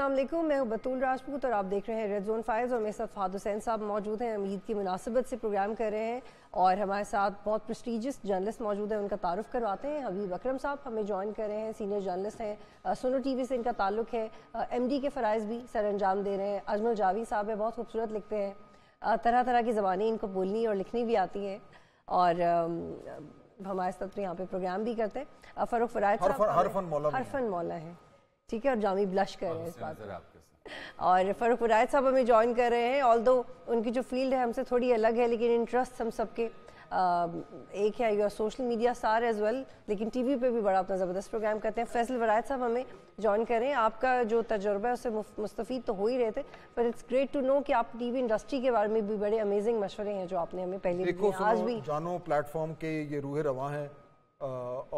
असलम मैं बतूल राजपूत और आप देख रहे हैं रेड जोन फाइल्स और मेरे साथ फाद हुसैन साहब मौजूद हैं हम ईद की मुनासिबत से प्रोग्राम कर रहे हैं और हमारे साथ बहुत प्रस्टिजियस जर्नलिस्ट मौजूद हैं उनका तारुफ करवाते हैं हबीब अक्रम साहब हमें ज्वाइन कर रहे हैं सीनियर जर्नलिस्ट हैं सोनो टी से इनका ताल्लुक है एम के फ़रज़ भी सर अंजाम दे रहे हैं अजमल जावी साहब हैं बहुत खूबसूरत लिखते हैं तरह तरह की ज़बानें इनको बोलनी और लिखनी भी आती हैं और हमारे साथ तो यहाँ पे प्रोग्राम भी करते हैं फ़रूख फ़राज हरफन मौला है ठीक है और जामी ब्लश कर रहे हैं इस बात और फरुख विरायत साहब हमें ज्वाइन कर रहे हैं ऑल उनकी जो फील्ड है हमसे थोड़ी अलग है लेकिन इंटरेस्ट हम सबके एक है your social media sir as well लेकिन टी वी पर भी बड़ा अपना ज़बरदस्त प्रोग्राम करते हैं फैसल वरायत साहब हमें ज्वाइन करें आपका जो तजर्बा है उससे मुस्तफ़ तो हो ही रहे थे पर इट्स ग्रेट टू नो कि आप टी वी इंडस्ट्री के बारे में भी बड़े अमेजिंग मशवरे हैं जो आपने हमें पहले आज भी जानो प्लेटफॉर्म के ये रूह रवा हैं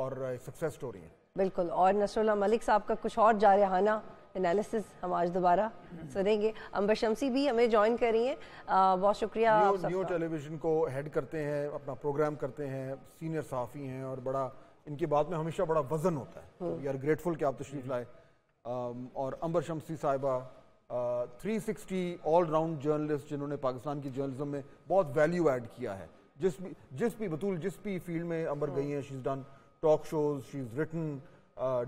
और सक्सेस स्टोरी है बिल्कुल और नसरुल्ला मलिक साहब का कुछ और जा जारहाना एनालिसिस हम आज दोबारा सुनेंगे अम्बर शमसी भी हमें ज्वाइन कर रही हैं बहुत शुक्रिया न्यू, आप न्यू टेलीविजन को हेड करते हैं अपना प्रोग्राम करते हैं सीनियर साफ़ी हैं और बड़ा इनकी बात में हमेशा बड़ा वजन होता है वी आर ग्रेटफुल कि आप तशरीफ लाए और अम्बर शमसी साहिबा three sixty all round journalist जिन्होंने पाकिस्तान की जर्नलिज्म में बहुत वैल्यू एड किया है जिस भी जिस भी बतूल जिस भी फील्ड में अम्बर हम्म। गई हैं she is done talk shows she is written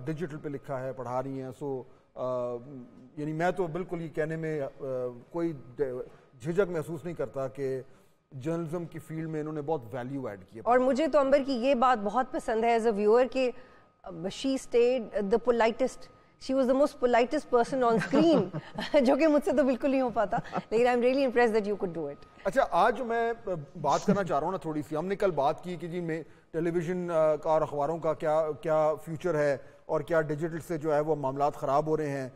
digital पे लिखा है पढ़ा रही हैं सो uh, यानी मैं तो बिल्कुल ये कहने में uh, कोई झिझक महसूस नहीं करता कि जर्नलिज्म की फील्ड में इन्होंने बहुत वैल्यू ऐड किया और मुझे तो अंबर की ये बात बहुत पसंद है एज अ व्यूअर कि she stayed the politest she was the most politest person on screen जो कि मुझसे तो बिल्कुल नहीं हो पाता लेकिन I am really impress that you could do it अच्छा आज मैं uh, बात करना चाह रहा हूँ ना थोड़ी सी हमने कल बात की कि जी मैं टेलीविज़न का और अखबारों का क्या क्या फ्यूचर है और क्या डिजिटल से जो है वो मामला ख़राब हो रहे हैं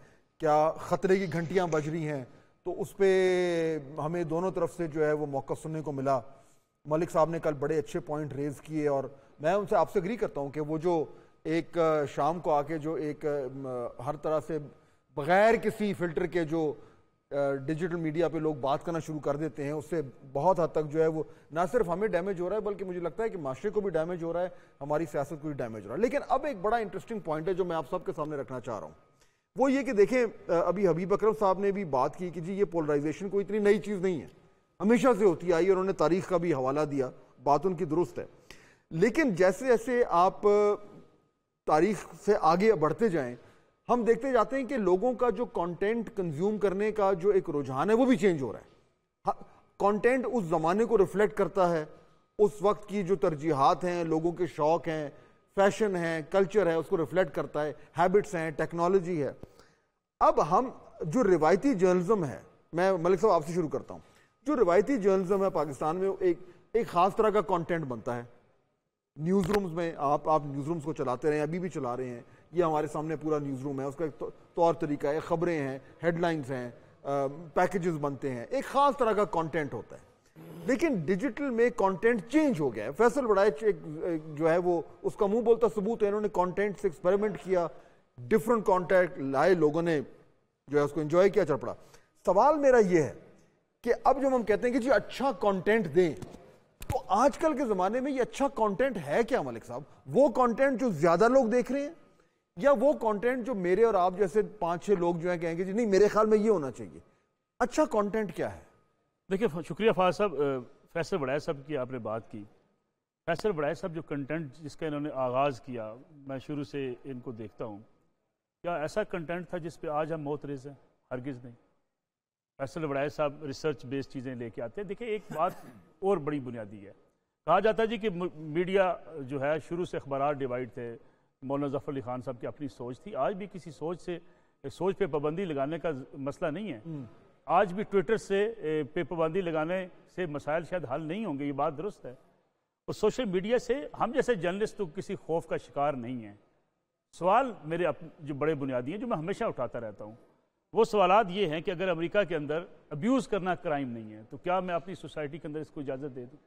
क्या ख़तरे की घंटियाँ बज रही हैं तो उस पर हमें दोनों तरफ से जो है वो मौका सुनने को मिला मलिक साहब ने कल बड़े अच्छे पॉइंट रेज़ किए और मैं उनसे आपसे एग्री करता हूँ कि वो जो एक शाम को आके जो एक हर तरह से बग़ैर किसी फिल्टर के जो डिजिटल मीडिया पे लोग बात करना शुरू कर देते हैं उससे बहुत हद तक जो है वो ना सिर्फ हमें डैमेज हो रहा है बल्कि मुझे लगता है कि माशरे को भी डैमेज हो रहा है हमारी सियासत को भी डैमेज हो रहा है लेकिन अब एक बड़ा इंटरेस्टिंग पॉइंट है जो मैं आप सबके सामने रखना चाह रहा हूँ वो ये कि देखें अभी हबीब अक्रम साहब ने भी बात की कि जी ये पोलराइजेशन कोई इतनी नई चीज़ नहीं है हमेशा से होती आई और उन्होंने तारीख का भी हवाला दिया बात उनकी दुरुस्त है लेकिन जैसे जैसे आप तारीख से आगे बढ़ते जाएँ हम देखते जाते हैं कि लोगों का जो कंटेंट कंज्यूम करने का जो एक रुझान है वो भी चेंज हो रहा है कंटेंट उस ज़माने को रिफ्लेक्ट करता है उस वक्त की जो तरजीहत हैं लोगों के शौक हैं फैशन है कल्चर है उसको रिफ्लेक्ट करता है हैबिट्स हैं टेक्नोलॉजी है अब हम जो रिवायती जर्नलिज्म है मैं मलिक साहब आपसे शुरू करता हूँ जो रिवायती जर्नलिज्म है पाकिस्तान में एक एक ख़ास तरह का कंटेंट बनता है न्यूज़ रूम्स में आप आप न्यूज़ रूम्स को चलाते रहे अभी भी चला रहे हैं ये हमारे सामने पूरा न्यूज़ रूम है उसका एक तौर तो, तो तरीका है ख़बरें हैं हेडलाइंस हैं पैकेजेस बनते हैं एक ख़ास तरह का कंटेंट होता है लेकिन डिजिटल में कंटेंट चेंज हो गया है फैसल बड़ा एक, जो है वो उसका मुंह बोलता सबूत है इन्होंने कंटेंट से एक्सपेरिमेंट किया डिफरेंट कॉन्टेंट लाए लोगों ने जो है उसको इंजॉय किया चपड़ा सवाल मेरा ये है कि अब जब हम कहते हैं कि जी अच्छा कॉन्टेंट दें तो आजकल के ज़माने में ये अच्छा कंटेंट है क्या मलिक साहब वो कंटेंट जो ज़्यादा लोग देख रहे हैं या वो कंटेंट जो मेरे और आप जैसे पांच छह लोग जो है कहेंगे जी नहीं मेरे ख्याल में ये होना चाहिए अच्छा कंटेंट क्या है देखिए शुक्रिया फाज साहब फैसल बड़ाया साहब की आपने बात की फैसल बड़ाया साहब जो कंटेंट जिसका इन्होंने आगाज़ किया मैं शुरू से इनको देखता हूँ क्या ऐसा कंटेंट था जिस पर आज हम रेज हैं हरगिज़ नहीं फैसल बड़ाया साहब रिसर्च बेस्ड चीज़ें लेके आते हैं देखिए एक बात और बड़ी बुनियादी है कहा जाता है जी कि मीडिया जो है शुरू से अखबार डिवाइड थे मौलाना जफर अली खान साहब की अपनी सोच थी आज भी किसी सोच से सोच पे पाबंदी लगाने का मसला नहीं है हम्म। आज भी ट्विटर से पे पाबंदी लगाने से मसाइल शायद हल नहीं होंगे ये बात दुरुस्त है और सोशल मीडिया से हम जैसे जर्नलिस्ट तो किसी खौफ का शिकार नहीं है सवाल मेरे जो बड़े बुनियादी हैं जो मैं हमेशा उठाता रहता हूँ वो सवाल ये हैं कि अगर अमेरिका के अंदर अब्यूज़ करना क्राइम नहीं है तो क्या मैं अपनी सोसाइटी के अंदर इसको इजाज़त दे दूँ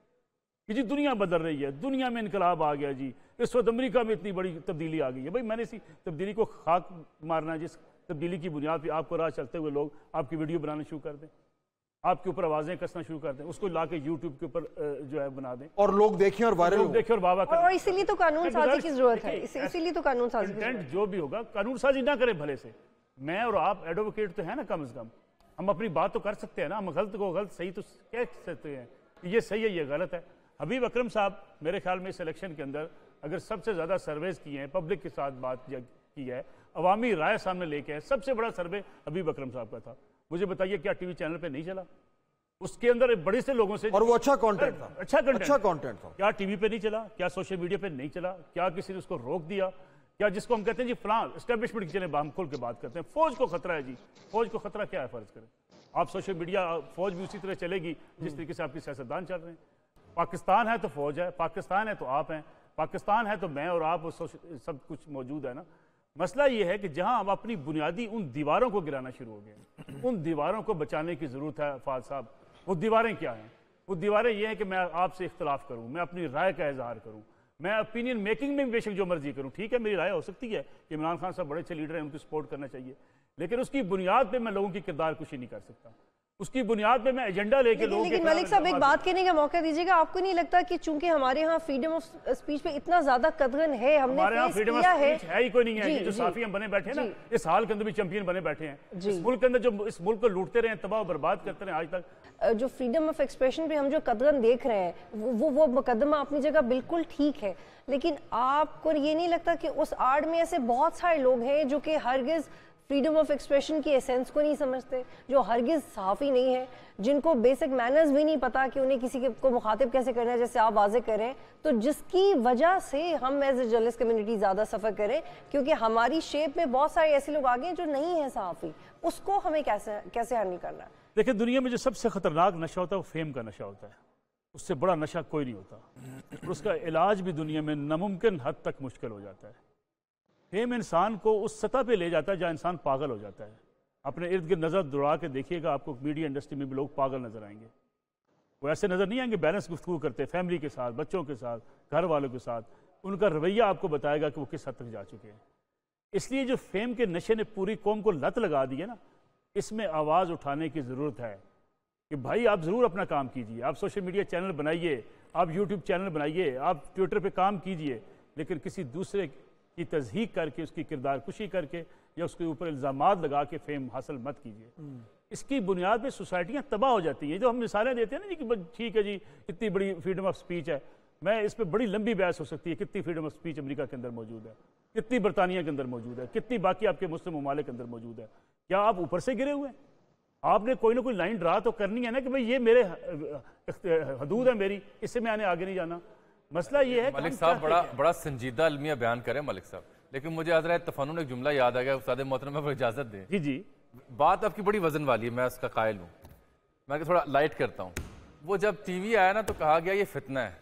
कि जी दुनिया बदल रही है दुनिया में इनकलाब आ गया जी इस वक्त अमरीका में इतनी बड़ी तब्दीली आ गई है भाई मैंने इसी तब्दीली को खाक मारना है जिस तब्दीली की बुनियाद पर आपको राह चलते हुए लोग आपकी वीडियो बनाना शुरू कर दें आपके ऊपर आवाजें कसना शुरू कर दें उसको ला के यूट्यूब के ऊपर जो है बना दें और लोग देखें और वायरल देखें और बाबा वाह और तो इसीलिए तो कानून साजी की जरूरत है इसीलिए तो कानून साजी कंटेंट जो भी होगा कानून साजी ना करें भले से मैं और आप एडवोकेट तो है ना कम अज कम हम अपनी बात तो कर सकते हैं ना हम गलत को गलत सही तो कह सकते हैं ये सही है ये गलत है हबीब अक्रम साहब मेरे ख्याल में इस इलेक्शन के अंदर अगर सबसे ज़्यादा सर्वेस किए हैं पब्लिक के साथ बात की है अवामी राय सामने लेके आए सबसे बड़ा सर्वे अभी बकरम साहब का था मुझे बताइए क्या टीवी चैनल पे नहीं चला उसके अंदर बड़े से लोगों से और वो अच्छा कंटेंट था अच्छा कंटेंट अच्छा कंटेंट था क्या टीवी पे नहीं चला क्या सोशल मीडिया पे नहीं चला क्या किसी ने उसको रोक दिया क्या जिसको हम कहते हैं जी फलां स्टैब्लिशमेंट की चले हम खुल के बात करते हैं फौज को खतरा है जी फौज को खतरा क्या है फर्ज करें आप सोशल मीडिया फौज भी उसी तरह चलेगी जिस हम्म। तरीके से आपकी सियासतदान चल रहे हैं पाकिस्तान है तो फौज है पाकिस्तान है तो आप हैं पाकिस्तान है तो मैं और आप सब कुछ मौजूद है ना मसला ये है कि जहां हम अपनी बुनियादी उन दीवारों को गिराना शुरू हो गए उन दीवारों को बचाने की ज़रूरत है फाज साहब वो दीवारें क्या हैं वो दीवारें ये हैं कि मैं आपसे इख्तलाफ करूं मैं अपनी राय का इजहार करूं मैं ओपिनियन मेकिंग में बेशक जो मर्जी करूं ठीक है मेरी राय हो सकती है कि इमरान खान साहब बड़े अच्छे लीडर हैं उनको सपोर्ट करना चाहिए लेकिन उसकी बुनियाद पर मैं लोगों की किरदार कुशी नहीं कर सकता उसकी बुनियाद पे मैं एजेंडा लेके लोगों लेकिन मलिक साहब एक बात कहने का मौका दीजिएगा आपको नहीं लगता कि चूंकि हमारे यहाँ फ्रीडम ऑफ स्पीच पे इतना ज्यादा कदगन है हमने हमारे यहाँ फ्रीडम ऑफ स्पीच है ही कोई नहीं है जी, जो साफी हम बने बैठे हैं ना इस हाल के अंदर भी चैंपियन बने बैठे हैं इस मुल्क के अंदर जो इस मुल्क को लूटते रहे तबाह बर्बाद करते रहे आज तक जो फ्रीडम ऑफ एक्सप्रेशन पे हम जो कदगन देख रहे हैं वो वो मुकदमा अपनी जगह बिल्कुल ठीक है लेकिन आपको ये नहीं लगता कि उस आड़ में ऐसे बहुत सारे लोग हैं जो कि हरगिज फ्रीडम ऑफ एक्सप्रेशन की एसेंस को नहीं समझते जो हरगिज ही नहीं है जिनको बेसिक मैनर्स भी नहीं पता कि उन्हें किसी को मुखातिब कैसे करना है जैसे आप वाजे करें तो जिसकी वजह से हम एज ए जर्नलिस्ट कम्युनिटी ज़्यादा सफ़र करें क्योंकि हमारी शेप में बहुत सारे ऐसे लोग आ गए जो नहीं हैं साफी उसको हमें कैसे कैसे हैंडल करना है देखिए दुनिया में जो सबसे ख़तरनाक नशा होता है वो फेम का नशा होता है उससे बड़ा नशा कोई नहीं होता और उसका इलाज भी दुनिया में नामुमकिन हद तक मुश्किल हो जाता है फेम इंसान को उस सतह पे ले जाता है जहाँ इंसान पागल हो जाता है अपने इर्द गिर्द नज़र दौड़ा के देखिएगा आपको मीडिया इंडस्ट्री में भी लोग पागल नज़र आएंगे वो ऐसे नज़र नहीं आएंगे बैलेंस गुफ्तु करते फैमिली के साथ बच्चों के साथ घर वालों के साथ उनका रवैया आपको बताएगा कि वो किस हद तक जा चुके हैं इसलिए जो फेम के नशे ने पूरी कौम को लत लगा दी है ना इसमें आवाज़ उठाने की ज़रूरत है कि भाई आप ज़रूर अपना काम कीजिए आप सोशल मीडिया चैनल बनाइए आप यूट्यूब चैनल बनाइए आप ट्विटर पे काम कीजिए लेकिन किसी दूसरे की तजहीक करके उसकी किरदार कुशी करके या उसके ऊपर इल्ज़ाम लगा के फेम हासिल मत कीजिए हम्म। इसकी बुनियाद पर सोसाइटियाँ तबाह हो जाती हैं जो हम मिसालें देते हैं ना जी कि ठीक है जी इतनी बड़ी फ्रीडम ऑफ स्पीच है मैं इस पर बड़ी लंबी बहस हो सकती है कितनी फ्रीडम ऑफ स्पीच अमरीका के अंदर मौजूद है कितनी बरतानिया के अंदर मौजूद है कितनी बाकी आपके मुस्लिम ममालिक के अंदर मौजूद है क्या आप ऊपर से गिरे हुए हैं आपने कोई ना कोई लाइन ड्रा तो करनी है ना कि भाई ये मेरे हदूद है मेरी इससे मैंने आगे नहीं जाना मसला ये है मलिक साहब बड़ा बड़ा संजीदा अलमिया बयान करें मलिक साहब लेकिन मुझे आज रहा है तफनुन एक जुमला याद आ गया उस्ताद मोहतरम आप इजाज़त दें जी जी बात आपकी बड़ी वजन वाली है मैं उसका कायल हूँ मैं थोड़ा लाइट करता हूँ वो जब टीवी आया ना तो कहा गया ये फितना है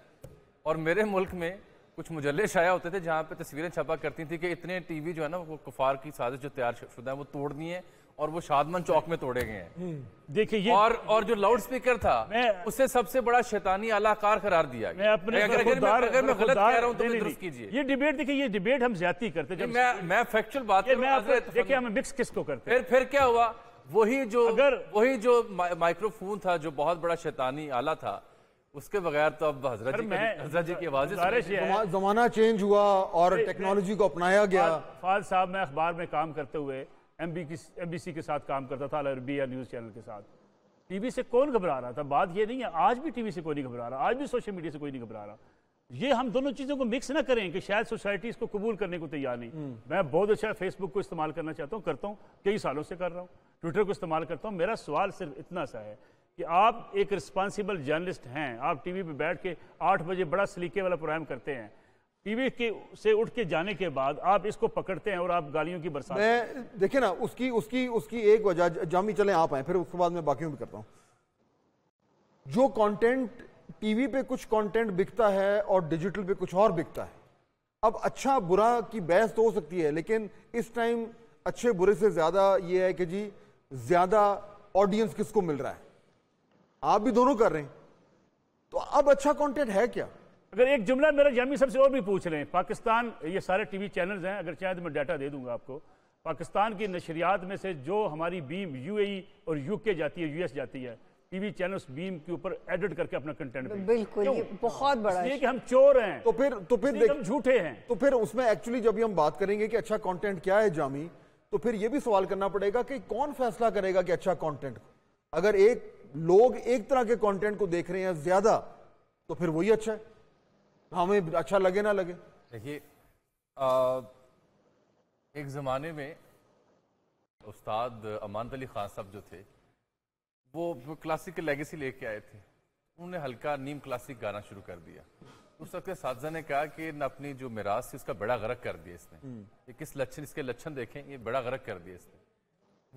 और मेरे मुल्क में कुछ मुजल्ले शाया होते थे जहाँ पे तस्वीरें छपा करती थी कि इतने टीवी जो है ना वो कुफार की साजिश जो तैयार शुदा है वो तोड़नी है और वो शादमन चौक में तोड़े गए हैं हम्म, देखिए ये और और जो लाउड स्पीकर था उसे सबसे बड़ा शैतानी आलाकार करार दिया गया। मैं अपने अगर, अगर, मैं, अगर मैं गलत कह रहा हूं तो दुरुस्त कीजिए ये डिबेट देखिए ये डिबेट हम ज्यादा करते हैं मैं मैं फैक्चुअल बात देखिए हम मिक्स किसको करते हैं फिर फिर क्या हुआ वही जो अगर वही जो माइक्रोफोन था जो बहुत बड़ा शैतानी आला था उसके बगैर तो अब हजरत जी हजरत जी की आवाज़ जमाना चेंज हुआ और टेक्नोलॉजी को अपनाया गया फाल साहब मैं अखबार में काम करते हुए एम बी की एम बी सी के साथ काम करता था अरबिया न्यूज़ चैनल के साथ टी वी से कौन घबरा रहा था बात ये नहीं है आज भी टी वी से कोई नहीं घबरा रहा आज भी सोशल मीडिया से कोई नहीं घबरा रहा ये हम दोनों चीज़ों को मिक्स ना करें कि शायद सोसाइटी इसको कबूल करने को तैयार नहीं हम्म। मैं बहुत अच्छा फेसबुक को इस्तेमाल करना चाहता हूँ करता हूँ कई सालों से कर रहा हूँ ट्विटर को इस्तेमाल करता हूँ मेरा सवाल सिर्फ इतना सा है कि आप एक रिस्पॉन्सिबल जर्नलिस्ट हैं आप टीवी पे बैठ के आठ बजे बड़ा सलीके वाला प्रोग्राम करते हैं टीवी के से उठ के जाने के बाद आप इसको पकड़ते हैं और आप गालियों की बरसात मैं देखिए ना उसकी उसकी उसकी एक वजह जामी चले आप आए फिर उसके बाद मैं बाकी भी करता हूँ जो कंटेंट टीवी पे कुछ कंटेंट बिकता है और डिजिटल पे कुछ और बिकता है अब अच्छा बुरा की बहस तो हो सकती है लेकिन इस टाइम अच्छे बुरे से ज़्यादा ये है कि जी ज़्यादा ऑडियंस किसको मिल रहा है आप भी दोनों कर रहे हैं तो अब अच्छा कंटेंट है क्या अगर एक जुमला मेरा जामी सबसे और भी पूछ लें पाकिस्तान ये सारे टीवी चैनल्स हैं अगर चाहे तो मैं डाटा दे दूंगा आपको पाकिस्तान की नशरियात में से जो हमारी बीम यूएई और यूके जाती है यूएस जाती है टीवी चैनल्स बीम के ऊपर एडिट करके अपना कंटेंट बिल्कुल ये बहुत बड़ा है कि हम चोर हैं तो फिर तो फिर हम झूठे हैं तो फिर उसमें एक्चुअली जब हम बात करेंगे कि अच्छा कॉन्टेंट क्या है जामी तो फिर ये भी सवाल करना पड़ेगा कि कौन फैसला करेगा कि अच्छा कॉन्टेंट अगर एक लोग एक तरह के कॉन्टेंट को देख रहे हैं ज्यादा तो फिर वही अच्छा है हमें अच्छा लगे ना लगे देखिए एक ज़माने में उस्ताद अमान अली खान साहब जो थे वो क्लासिक लेगेसी लेके आए थे उन्होंने हल्का नीम क्लासिक गाना शुरू कर दिया उस वक्त साजा ने कहा कि न अपनी जो मिराज थी उसका बड़ा गर्क कर दिया इसने ये हम्म। किस लक्षण इसके लक्षण देखें ये बड़ा गर्क कर दिया इसने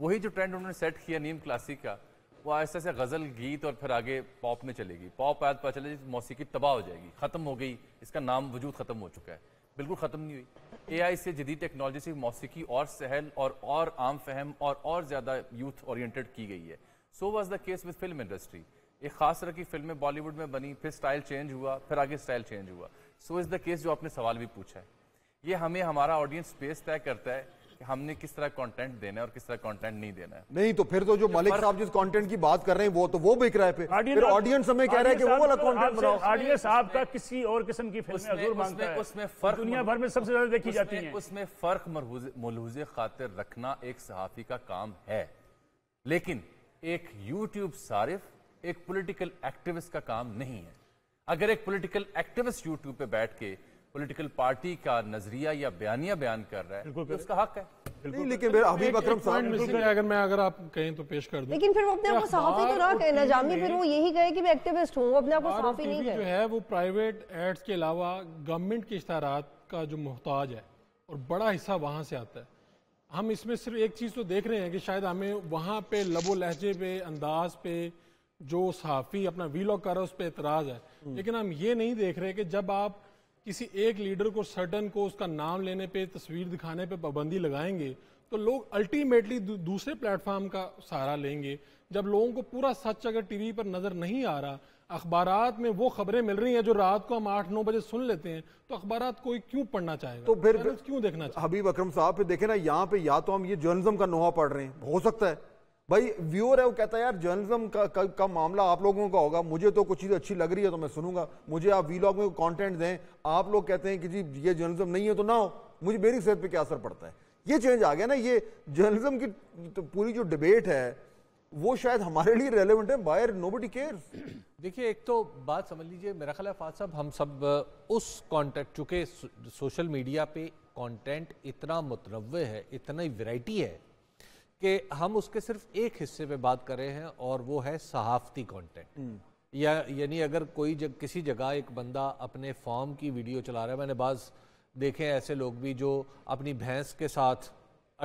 वही जो ट्रेंड उन्होंने सेट किया नीम क्लासिक का वो ऐसे ऐसे गज़ल गीत और फिर आगे पॉप में चलेगी पॉप आयत पता चले मौसीकी तबाह हो जाएगी ख़त्म हो गई इसका नाम वजूद ख़त्म हो चुका है बिल्कुल ख़त्म नहीं हुई ए आई से जदीद टेक्नोलॉजी से मौसीकी और सहल और और आम फहम और और ज़्यादा यूथ ओरिएंटेड की गई है so was the case with film industry एक ख़ास तरह की फिल्में बॉलीवुड में बनी फिर स्टाइल चेंज हुआ फिर आगे स्टाइल चेंज हुआ सो इज़ द केस जो आपने सवाल भी पूछा है ये हमें हमारा ऑडियंस स्पेस तय करता है कि हमने किस तरह कंटेंट देना है और किस तरह कंटेंट नहीं देना है नहीं तो फिर तो जो मलिक साहब जिस कंटेंट की बात कर रहे हैं वो तो वो बिक रहा है फिर फिर ऑडियंस हमें कह रहा है कि वो वाला कंटेंट बनाओ ऑडियंस आपका किसी और किस्म की फिल्में जरूर मांगता है उसमें फर्क दुनिया भर में सबसे ज्यादा देखी जाती है उसमें फर्क मलहूज खातिर रखना एक सहाफी का काम है लेकिन एक यूट्यूब सारिफ एक पॉलिटिकल एक्टिविस्ट का काम नहीं है अगर एक पॉलिटिकल एक्टिविस्ट यूट्यूब पे बैठ के पॉलिटिकल पार्टी का नजरिया या बयानिया बयान कर रहा है तो उसका हक है लेकिन फिर अगर मैं अगर आप कहें तो पेश कर दूं लेकिन फिर वो अपने सहाफी तो ना कहे नजामी फिर वो यही कहे कि मैं एक्टिविस्ट अपने सहाफी नहीं कहे जो है वो प्राइवेट एड्स के अलावा गवर्नमेंट के का जो मोहताज है और बड़ा हिस्सा वहाँ से आता है हम इसमें सिर्फ एक चीज़ तो देख रहे हैं कि शायद हमें वहाँ पे लबो लहजे पे अंदाज पे जो सहाफ़ी अपना वीलॉग कर रहा है उस पर एतराज़ है हम्म। लेकिन हम ये नहीं देख रहे कि जब आप किसी एक लीडर को सर्टन को उसका नाम लेने पे तस्वीर दिखाने पे पाबंदी लगाएंगे तो लोग अल्टीमेटली दूसरे प्लेटफॉर्म का सहारा लेंगे जब लोगों को पूरा सच अगर टीवी पर नज़र नहीं आ रहा अखबार में वो खबरें मिल रही हैं जो रात को हम आठ नौ बजे सुन लेते हैं तो अखबार कोई क्यों पढ़ना चाहेगा तो फिर क्यों देखना चाहिए हबीब अक्रम साहब देखे ना यहाँ पे या तो हम ये जर्नलिज्म का नोहा पढ़ रहे हैं हो सकता है भाई व्यूअर है वो कहता है यार जर्नलिज्म का, का, का मामला आप लोगों का होगा मुझे तो कुछ चीज़ अच्छी लग रही है तो मैं सुनूंगा मुझे आप वीलॉग में कंटेंट दें आप लोग कहते हैं कि जी ये जर्नलिज्म नहीं है तो ना हो मुझे मेरी सेहत पे क्या असर पड़ता है ये चेंज आ गया ना ये जर्नलिज्म की तो पूरी जो डिबेट है वो शायद हमारे लिए रेलिवेंट है बायर नो केयर देखिए एक तो बात समझ लीजिए मेरा ख्याल फाज साहब हम सब उस कॉन्टेंट चूँकि सोशल मीडिया पे कॉन्टेंट इतना मुतनवे है इतनी वेराइटी है कि हम उसके सिर्फ एक हिस्से पे बात कर रहे हैं और वो है सहाफ़ती कंटेंट हम्म। या यानी अगर कोई जग, किसी जगह एक बंदा अपने फॉर्म की वीडियो चला रहा है मैंने बाज़ देखे ऐसे लोग भी जो अपनी भैंस के साथ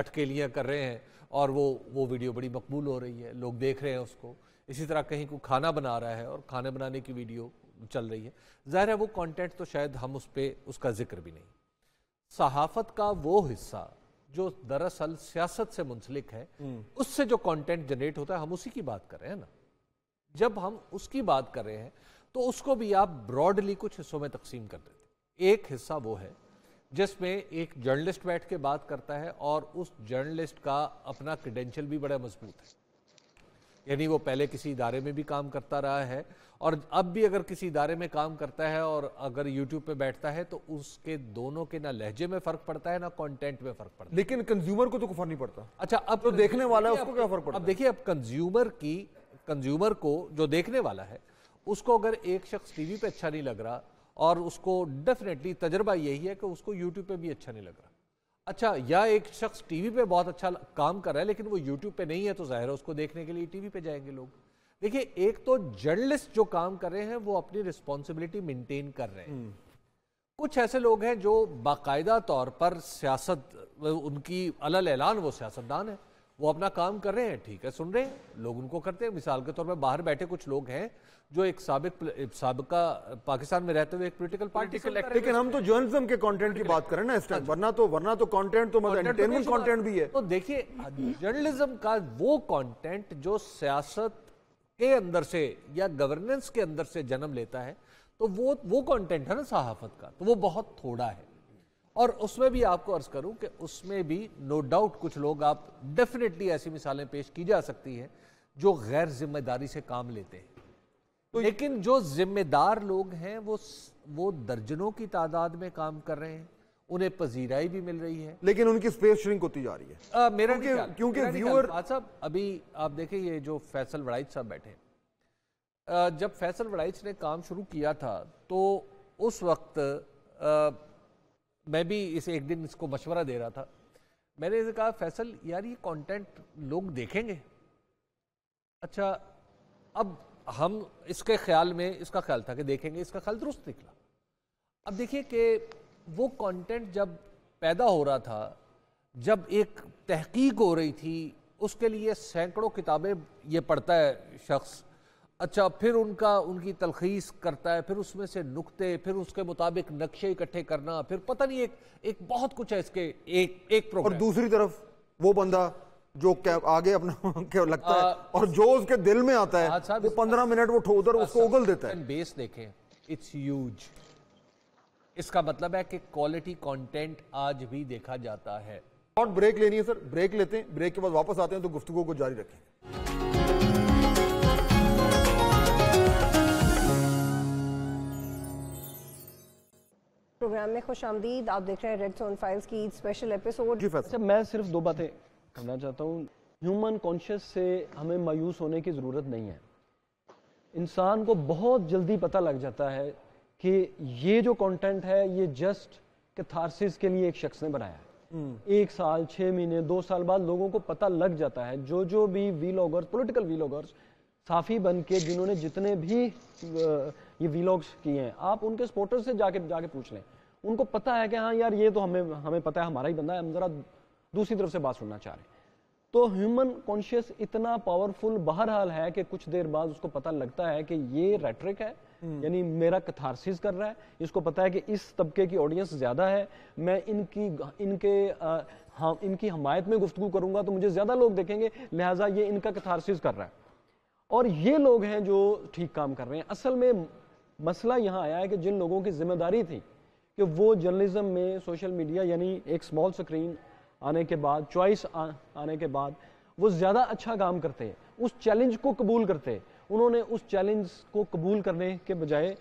अटकेलियाँ कर रहे हैं और वो वो वीडियो बड़ी मकबूल हो रही है लोग देख रहे हैं उसको इसी तरह कहीं को खाना बना रहा है और खाने बनाने की वीडियो चल रही है ज़ाहिर है वो कंटेंट तो शायद हम उस पर उसका जिक्र भी नहीं सहाफ़त का वो हिस्सा जो दरअसल सियासत से मुंसलिक है हम्म। उससे जो कंटेंट जनरेट होता है हम उसी की बात कर रहे हैं ना जब हम उसकी बात कर रहे हैं तो उसको भी आप ब्रॉडली कुछ हिस्सों में तकसीम कर देते एक हिस्सा वो है जिसमें एक जर्नलिस्ट बैठ के बात करता है और उस जर्नलिस्ट का अपना क्रिडेंशियल भी बड़ा मजबूत है यानी वो पहले किसी इदारे में भी काम करता रहा है और अब भी अगर किसी इदारे में काम करता है और अगर यूट्यूब पे बैठता है तो उसके दोनों के ना लहजे में फर्क पड़ता है ना कंटेंट में फर्क पड़ता है लेकिन कंज्यूमर को तो फर्क नहीं पड़ता अच्छा अब तो देखने वाला है उसको क्या फर्क पड़ता अब देखिए अब कंज्यूमर की कंज्यूमर को जो देखने वाला है उसको अगर एक शख्स टीवी पे अच्छा नहीं लग रहा और उसको डेफिनेटली तजर्बा यही है कि उसको यूट्यूब पे भी अच्छा नहीं लग रहा अच्छा या एक शख्स टीवी पे बहुत अच्छा काम कर रहा है लेकिन वो यूट्यूब पे नहीं है तो जाहिर है उसको देखने के लिए टीवी पे जाएंगे लोग देखिए एक तो जर्नलिस्ट जो काम कर रहे हैं वो अपनी रिस्पॉन्सिबिलिटी मेंटेन कर रहे हैं हम्म। कुछ ऐसे लोग हैं जो बाकायदा तौर पर सियासत उनकी अल ऐलान वो सियासतदान है वो अपना काम कर रहे हैं ठीक है सुन रहे हैं लोग उनको करते हैं मिसाल के तौर पर बाहर बैठे कुछ लोग हैं जो एक सबक सबका पाकिस्तान में रहते हुए एक पोलिटिकल पार्टी लेकिन हम तो जर्नलिज्म के कंटेंट की बात करें ना इस टाइम अच्छा। वरना तो वरना तो कंटेंट तो मतलब एंटरटेनमेंट तो कंटेंट भी है तो देखिए जर्नलिज्म का वो कंटेंट जो सियासत के अंदर से या गवर्नेंस के अंदर से जन्म लेता है तो वो वो कॉन्टेंट है ना सहाफत का तो वो बहुत थोड़ा है और उसमें भी आपको अर्ज करूं कि उसमें भी नो डाउट कुछ लोग आप डेफिनेटली ऐसी मिसालें पेश की जा सकती हैं जो गैर जिम्मेदारी से काम लेते हैं तो लेकिन जो जिम्मेदार लोग हैं वो वो दर्जनों की तादाद में काम कर रहे हैं उन्हें पजीराई भी मिल रही है लेकिन उनकी स्पेस श्रिंक होती जा रही है आ, मेरा क्योंकि व्यूअर साहब अभी आप देखें ये जो फैसल वड़ाइच साहब बैठे जब फैसल वड़ाइच ने काम शुरू किया था तो उस वक्त मैं भी इसे एक दिन इसको मशवरा दे रहा था मैंने इसे कहा फैसल यार ये कंटेंट लोग देखेंगे अच्छा अब हम इसके ख्याल में इसका ख्याल था कि देखेंगे इसका ख्याल दुरुस्त निकला अब देखिए कि वो कंटेंट जब पैदा हो रहा था जब एक तहकीक हो रही थी उसके लिए सैकड़ों किताबें ये पढ़ता है शख्स अच्छा फिर उनका उनकी तलखीस करता है फिर उसमें से नुकते फिर उसके मुताबिक नक्शे इकट्ठे करना फिर पता नहीं एक एक बहुत कुछ है इसके एक एक प्रोग्राम और दूसरी तरफ वो बंदा जो आगे अपना क्या लगता आ, है और जो उसके दिल में आता है हाँ वो पंद्रह मिनट वो उधर हाँ उसको उगल देता है बेस देखें इट्स यूज इसका मतलब है कि क्वालिटी कंटेंट आज भी देखा जाता है और ब्रेक लेनी है सर ब्रेक लेते हैं ब्रेक के बाद वापस आते हैं तो गुफ्तु को जारी रखेंगे प्रोग्राम में खुश आमदीद आप देख रहे हैं रेड सोन फाइल्स की स्पेशल एपिसोड अच्छा मैं सिर्फ दो बातें करना चाहता हूँ ह्यूमन कॉन्शियस से हमें मायूस होने की ज़रूरत नहीं है इंसान को बहुत जल्दी पता लग जाता है कि ये जो कंटेंट है ये जस्ट कैथारसिस के लिए एक शख्स ने बनाया है हम्म। एक साल छः महीने दो साल बाद लोगों को पता लग जाता है जो जो भी वीलॉगर्स पॉलिटिकल वीलॉगर्स साफ़ी बन के जिन्होंने जितने भी ये वीलॉग्स किए हैं आप उनके सपोर्टर्स से जाके जाके पूछ लें उनको पता है कि हाँ यार ये तो हमें हमें पता है हमारा ही बंदा है हम जरा दूसरी तरफ से बात सुनना चाह रहे हैं तो ह्यूमन कॉन्शियस इतना पावरफुल बहरहाल है कि कुछ देर बाद उसको पता लगता है कि ये रेट्रिक है हम्म। यानी मेरा कथारसिस कर रहा है इसको पता है कि इस तबके की ऑडियंस ज़्यादा है मैं इनकी इनके हाँ इनकी हमायत में गुफ्तु करूंगा तो मुझे ज़्यादा लोग देखेंगे लिहाजा ये इनका कथारसिस कर रहा है और ये लोग हैं जो ठीक काम कर रहे हैं असल में मसला यहाँ आया है कि जिन लोगों की जिम्मेदारी थी कि वो जर्नलिज्म में सोशल मीडिया यानी एक स्मॉल स्क्रीन आने के बाद चॉइस आने के बाद वो ज़्यादा अच्छा काम करते हैं उस चैलेंज को कबूल करते हैं उन्होंने उस चैलेंज को कबूल करने के बजाय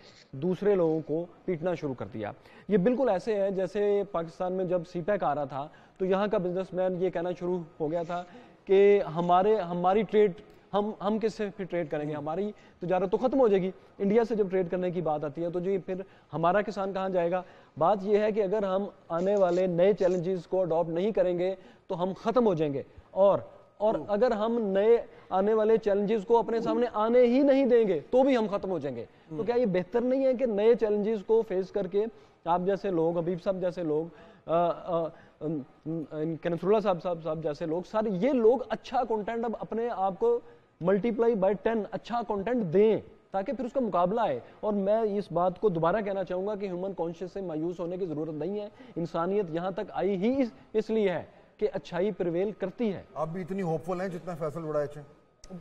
दूसरे लोगों को पीटना शुरू कर दिया ये बिल्कुल ऐसे है जैसे पाकिस्तान में जब सी पैक e आ रहा था तो यहाँ का बिजनेसमैन ये कहना शुरू हो गया था कि हमारे हमारी ट्रेड हम हम किससे फिर ट्रेड करेंगे हमारी तजारत तो, तो ख़त्म हो जाएगी इंडिया से जब ट्रेड करने की बात आती है तो जी फिर हमारा किसान कहाँ जाएगा बात यह है कि अगर हम आने वाले नए चैलेंजेस को अडॉप्ट नहीं करेंगे तो हम ख़त्म हो जाएंगे और और अगर हम नए आने वाले चैलेंजेस को अपने सामने आने ही नहीं देंगे तो भी हम खत्म हो जाएंगे तो क्या ये बेहतर नहीं है कि नए चैलेंजेस को फेस करके आप जैसे लोग हबीब साहब जैसे लोग कनसरुल्ला साहब साहब साहब जैसे लोग सारे ये लोग अच्छा कंटेंट अब अपने आप को मल्टीप्लाई बाय टेन अच्छा कंटेंट दें ताकि फिर उसका मुकाबला आए और मैं इस बात को दोबारा कहना चाहूंगा कि ह्यूमन कॉन्शियस से मायूस होने की जरूरत नहीं है इंसानियत यहाँ तक आई ही इस, इसलिए है कि अच्छाई प्रिवेल करती है आप भी इतनी होपफुल हैं जितना फैसल उड़ाए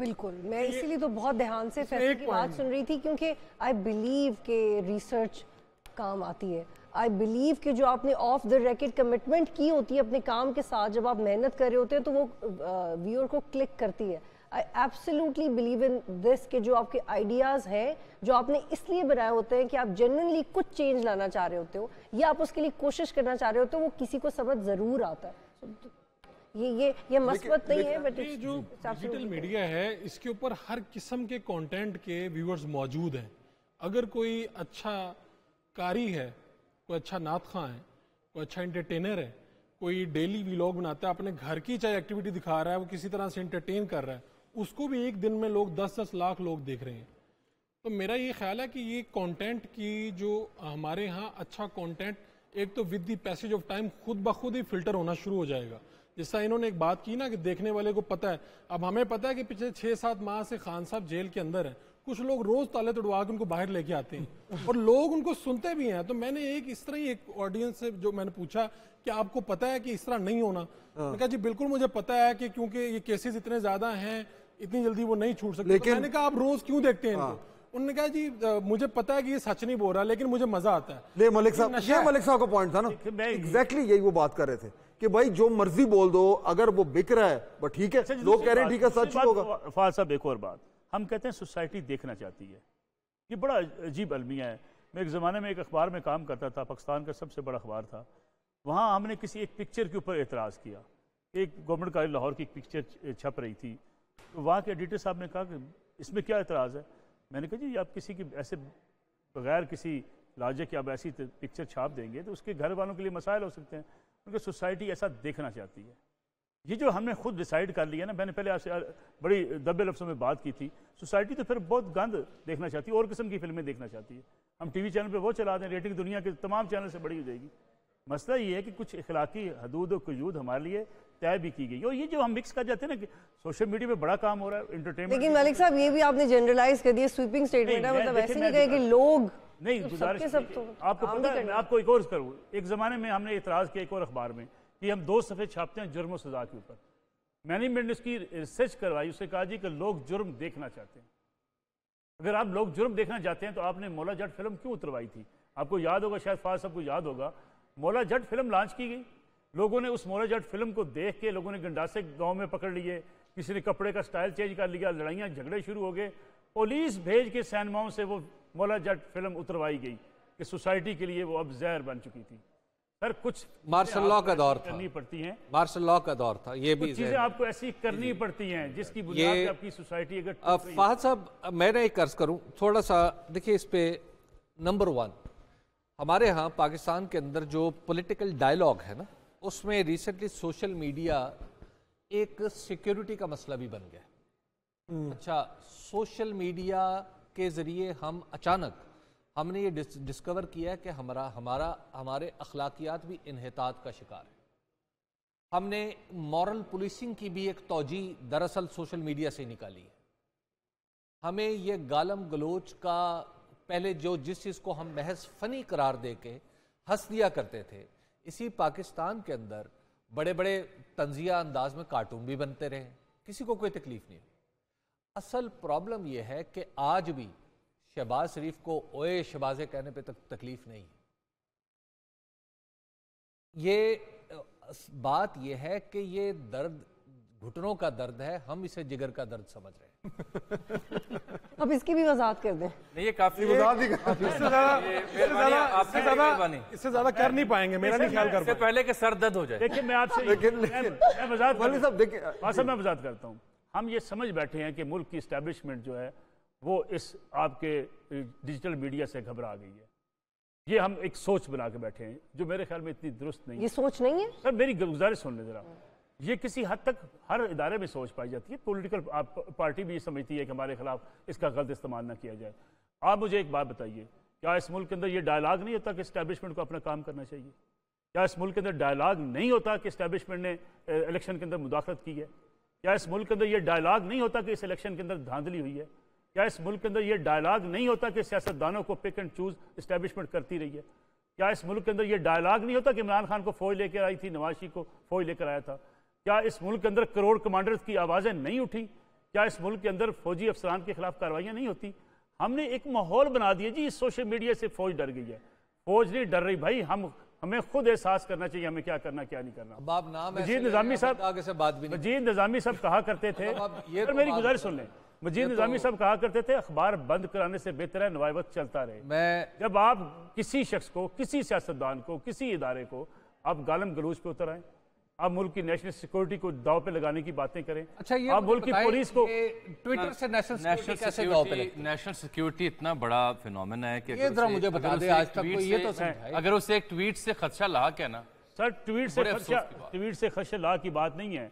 बिल्कुल मैं इसीलिए तो बहुत ध्यान से फैसल की बात सुन रही थी क्योंकि आई बिलीव के रिसर्च काम आती है आई बिलीव कि जो आपने ऑफ द रैकेट कमिटमेंट की होती है अपने काम के साथ जब आप मेहनत कर रहे होते हैं तो वो व्यूअर को क्लिक करती है I absolutely believe in this के जो आपके आइडियाज़ हैं जो आपने इसलिए बनाए होते हैं कि आप जनरली कुछ चेंज लाना चाह रहे होते हो या आप उसके लिए कोशिश करना चाह रहे होते हो वो किसी को समझ ज़रूर आता है ये ये ये मस्बत नहीं है बट जो डिजिटल मीडिया है इसके ऊपर हर किस्म के कंटेंट के व्यूअर्स मौजूद हैं अगर कोई अच्छा कारी है कोई अच्छा नात खां है कोई अच्छा इंटरटेनर है कोई डेली व्लॉग बनाता है अपने घर की चाहे एक्टिविटी दिखा रहा है वो किसी तरह से इंटरटेन कर रहा है उसको भी एक दिन में लोग दस दस लाख लोग देख रहे हैं तो मेरा ये ख्याल है कि ये कंटेंट की जो हमारे यहाँ अच्छा कंटेंट एक तो with the passage of time खुद ब खुद ही फिल्टर होना शुरू हो जाएगा तरह इन्होंने एक बात की ना कि देखने वाले को पता है अब हमें पता है कि पिछले छः सात माह से खान साहब जेल के अंदर हैं कुछ लोग रोज ताले तोड़वा के उनको बाहर लेके आते हैं और लोग उनको सुनते भी हैं तो मैंने एक इस तरह ही एक ऑडियंस से जो मैंने पूछा कि आपको पता है कि इस तरह नहीं होना हाँ। मैंने कहा जी बिल्कुल मुझे पता है कि क्योंकि ये केसेस इतने ज्यादा हैं इतनी जल्दी वो नहीं छूट सकते तो लेकिन तो मैंने कहा आप रोज क्यों देखते हैं हाँ। उन्होंने कहा जी मुझे पता है कि ये सच नहीं बोल रहा लेकिन मुझे मजा आता है ले मलिक साहब ये मलिक साहब का पॉइंट था ना एग्जैक्टली यही वो बात कर रहे थे कि भाई जो मर्जी बोल दो अगर वो बिक रहा है वो ठीक है अच्छा, लोग कह रहे हैं ठीक है सच होगा फाल साहब एक और बात हम कहते हैं सोसाइटी देखना चाहती है ये बड़ा अजीब अलमिया है मैं एक ज़माने में एक अखबार में काम करता था पाकिस्तान का सबसे बड़ा अखबार था वहाँ हमने किसी एक पिक्चर के ऊपर एतराज़ किया एक गवर्नमेंट का लाहौर की एक पिक्चर छप रही थी तो वहाँ के एडिटर साहब ने कहा कि इसमें क्या एतराज़ है मैंने कहा जी आप किसी की ऐसे बगैर किसी लाजे के आप ऐसी पिक्चर छाप देंगे तो उसके घर वालों के लिए मसाइल हो सकते हैं क्योंकि सोसाइटी ऐसा देखना चाहती है ये जो हमने खुद डिसाइड कर लिया ना मैंने पहले आपसे बड़ी दबे लफ्ज़ों में बात की थी सोसाइटी तो फिर बहुत गंद देखना चाहती है और किस्म की फिल्में देखना चाहती है हम टीवी चैनल पे वो चला दें रेटिंग दुनिया के तमाम चैनल से बड़ी हो जाएगी मसला ये है कि कुछ इखलाकी हदूद और कजूद हमारे लिए तय भी की गई और ये जो हम मिक्स कर जाते हैं ना सोशल मीडिया पे बड़ा काम हो रहा है इंटरटेनमेंट लेकिन मालिक साहब ये भी आपने जनरलाइज कर दिया स्वीपिंग स्टेटमेंट है मतलब ऐसे नहीं कहे कि लोग नहीं गुजारिश सब तो आपको पता है मैं आपको एक और करूँ एक ज़माने में हमने इतराज़ किया एक और अखबार में कि हम दो सफ़े छापते हैं जुर्म सज़ा के ऊपर मैंने मैंने उसकी रिसर्च करवाई उसने कहा जी कि लोग जुर्म देखना चाहते हैं अगर आप लोग जुर्म देखना चाहते हैं तो आपने मौला जट फिल्म क्यों उतरवाई थी आपको याद होगा शायद फार साहब को याद होगा मौला जट फिल्म लॉन्च की गई लोगों ने उस मोरा जट फिल्म को देख के लोगों ने गंडासे गांव में पकड़ लिए किसी ने कपड़े का स्टाइल चेंज कर लिया लड़ाइयाँ झगड़े शुरू हो गए पुलिस भेज के सैनमाओं से वो मौला जट फिल्म उतरवाई गई कि सोसाइटी के लिए वो अब जहर बन चुकी थी सर कुछ मार्शल लॉ का दौर करनी पड़ती है मार्शल लॉ का दौर था ये भी चीजें आपको ऐसी करनी पड़ती हैं जिसकी आपकी सोसाइटी अगर फाहद साहब मैं ना एक कर्ज करूँ थोड़ा सा देखिए इस पे नंबर वन हमारे यहाँ पाकिस्तान के अंदर जो पॉलिटिकल डायलॉग है ना उसमें रिसेंटली सोशल मीडिया एक सिक्योरिटी का मसला भी बन गया हम्म। अच्छा सोशल मीडिया के ज़रिए हम अचानक हमने ये डिस, डिस्कवर किया है कि हमारा हमारा हमारे अखलाकियात भी इनहतात का शिकार है हमने मॉरल पुलिसिंग की भी एक तोजी दरअसल सोशल मीडिया से निकाली है हमें ये गालम गलोच का पहले जो जिस चीज़ को हम महज फ़नी करार दे के हंस दिया करते थे इसी पाकिस्तान के अंदर बड़े बड़े तंजिया अंदाज में कार्टून भी बनते रहे किसी को कोई तकलीफ नहीं असल प्रॉब्लम यह है कि आज भी शहबाज शरीफ को ओए शबाजे कहने पे तक तकलीफ नहीं है ये बात यह है कि ये दर्द घुटनों का दर्द है हम इसे जिगर का दर्द समझ रहे हैं अब इसकी भी वजाहत कर दें नहीं ये काफी वजाहत ही इससे ज्यादा इससे ज्यादा इससे ज्यादा कर नहीं पाएंगे मेरा नहीं ख्याल कर पाएंगे पहले के सर दर्द हो जाए देखिए मैं आपसे लेकिन मैं वजाहत साहब देखिए मैं वजाहत करता हूँ हम ये समझ बैठे हैं कि मुल्क की इस्टेब्लिशमेंट जो है वो इस आपके डिजिटल मीडिया से घबरा गई है ये हम एक सोच बना के बैठे हैं जो मेरे ख्याल में इतनी दुरुस्त नहीं ये सोच नहीं है सर मेरी गुजारिश सुन ले जरा ये किसी हद तक हर इदारे में सोच पाई जाती है पॉलिटिकल पार्टी भी ये समझती है कि हमारे खिलाफ इसका गलत इस्तेमाल ना किया जाए आप मुझे एक बात बताइए क्या इस मुल्क के अंदर ये डायलाग नहीं होता कि इस्टेब्लिशमेंट को अपना काम करना चाहिए क्या इस मुल्क के अंदर डायलाग नहीं होता कि इस्टेब्लिशमेंट ने इलेक्शन के अंदर मुदाखलत की है क्या इस मुल्क के अंदर ये डायलाग नहीं होता कि इस इलेक्शन के अंदर धांधली हुई है क्या इस मुल्क के अंदर ये डायलाग नहीं होता कि सियासतदानों को पिक एंड चूज इस्टेब्लिशमेंट करती रही है क्या इस मुल्क के अंदर ये डायलाग नहीं होता कि इमरान खान को फौज लेकर आई थी नवाशी को फौज लेकर आया था क्या इस मुल्क के अंदर करोड़ कमांडर्स की आवाज़ें नहीं उठी क्या इस मुल्क के अंदर फौजी अफसरान के खिलाफ कार्रवाइयाँ नहीं होती हमने एक माहौल बना दिया जी सोशल मीडिया से फौज डर गई है फौज नहीं डर रही भाई हम हमें खुद एहसास करना चाहिए हमें क्या करना क्या नहीं करना बाप नाम मजीद निजामी साहब आगे से बात भी मजीद निजामी साहब कहा करते थे मतलब ये तो मेरी गुजारिश सुन लें मजीद तो निजामी साहब कहा करते थे अखबार बंद कराने से बेहतर है नवाबत चलता रहे मैं जब आप किसी शख्स को किसी सियासतदान को किसी इदारे को आप गालम गलूज पे उतर आए आप मुल्क की नेशनल सिक्योरिटी को दाव पे लगाने की बातें करें अच्छा ये आप मुल्क की पुलिस को ट्विटर से नेशनल नेशनल कैसे दाव पे नेशनल सिक्योरिटी इतना बड़ा फिनोमेना है कि ये जरा मुझे बता दे आज तक ये तो अगर उसे एक ट्वीट से खदशा ला के ना सर ट्वीट से खदशा ट्वीट से खदशा ला की बात नहीं है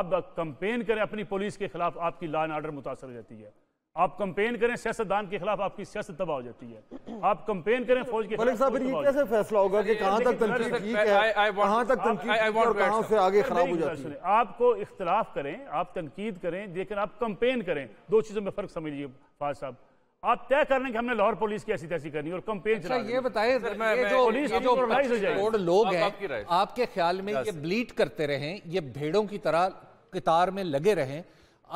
आप कंपेन करें अपनी पुलिस के खिलाफ आपकी लॉ एंड ऑर्डर मुतासर रहती है आप कंपेन करें सियासतदान के खिलाफ आपकी सियासत तबाह हो जाती है आप कंपेन करें फौज के मलिक साहब ये कैसे फैसला होगा कि कहां तक तनकीद ठीक है कहां तक तनकीद कहां से आगे खराब हो जाती है आपको इख्तलाफ करें आप तनकीद करें लेकिन आप कंपेन करें दो चीजों में फर्क समझिए फाज साहब आप तय कर लें कि हमने लाहौर पुलिस की ऐसी तैसी करनी और कंपेन अच्छा ये बताइए जो लोग हैं आपके ख्याल में ये ब्लीट करते रहे ये भेड़ों की तरह कतार में लगे रहें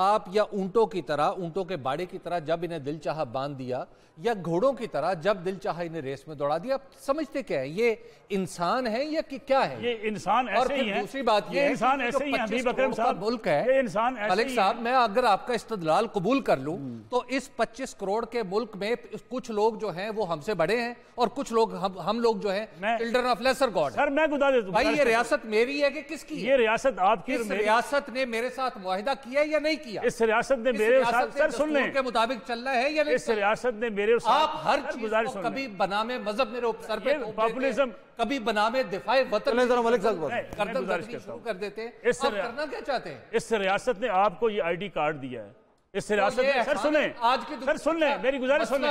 आप या ऊंटों की तरह ऊंटों के बाड़े की तरह जब इन्हें दिल चाह बांध दिया या घोड़ों की तरह जब दिल चाह इन्हें रेस में दौड़ा दिया समझते क्या है ये इंसान है या कि क्या है ये इंसान ऐसे और ही है दूसरी बात ये इंसान ऐसे ही है साहब मुल्क है इंसान साहब मैं अगर आपका इस्तलाल कबूल कर लूँ हम्म। तो इस पच्चीस करोड़ के मुल्क में कुछ लोग जो है वो हमसे बड़े हैं और कुछ लोग हम, हम लोग जो है children of lesser god sir मैं बता देता भाई ये रियासत मेरी है कि किसकी ये रियासत आपकी रियासत ने मेरे साथ मुहिदा किया या नहीं किया इस रियासत ने मेरे सर सुन लें के मुताबिक चलना है या इस रियासत ने मेरे आप हर चीज गुजारिश कभी बनामे मजहब मेरे सर पे पॉपुलिज्म कभी बनामे दिफाए वतन कर देते इस करना क्या चाहते हैं इस रियासत ने आपको ये आईडी कार्ड दिया है इस हिरासत तो तो में सर सुने आज की तो सर सुन लें मेरी गुजारिश सुन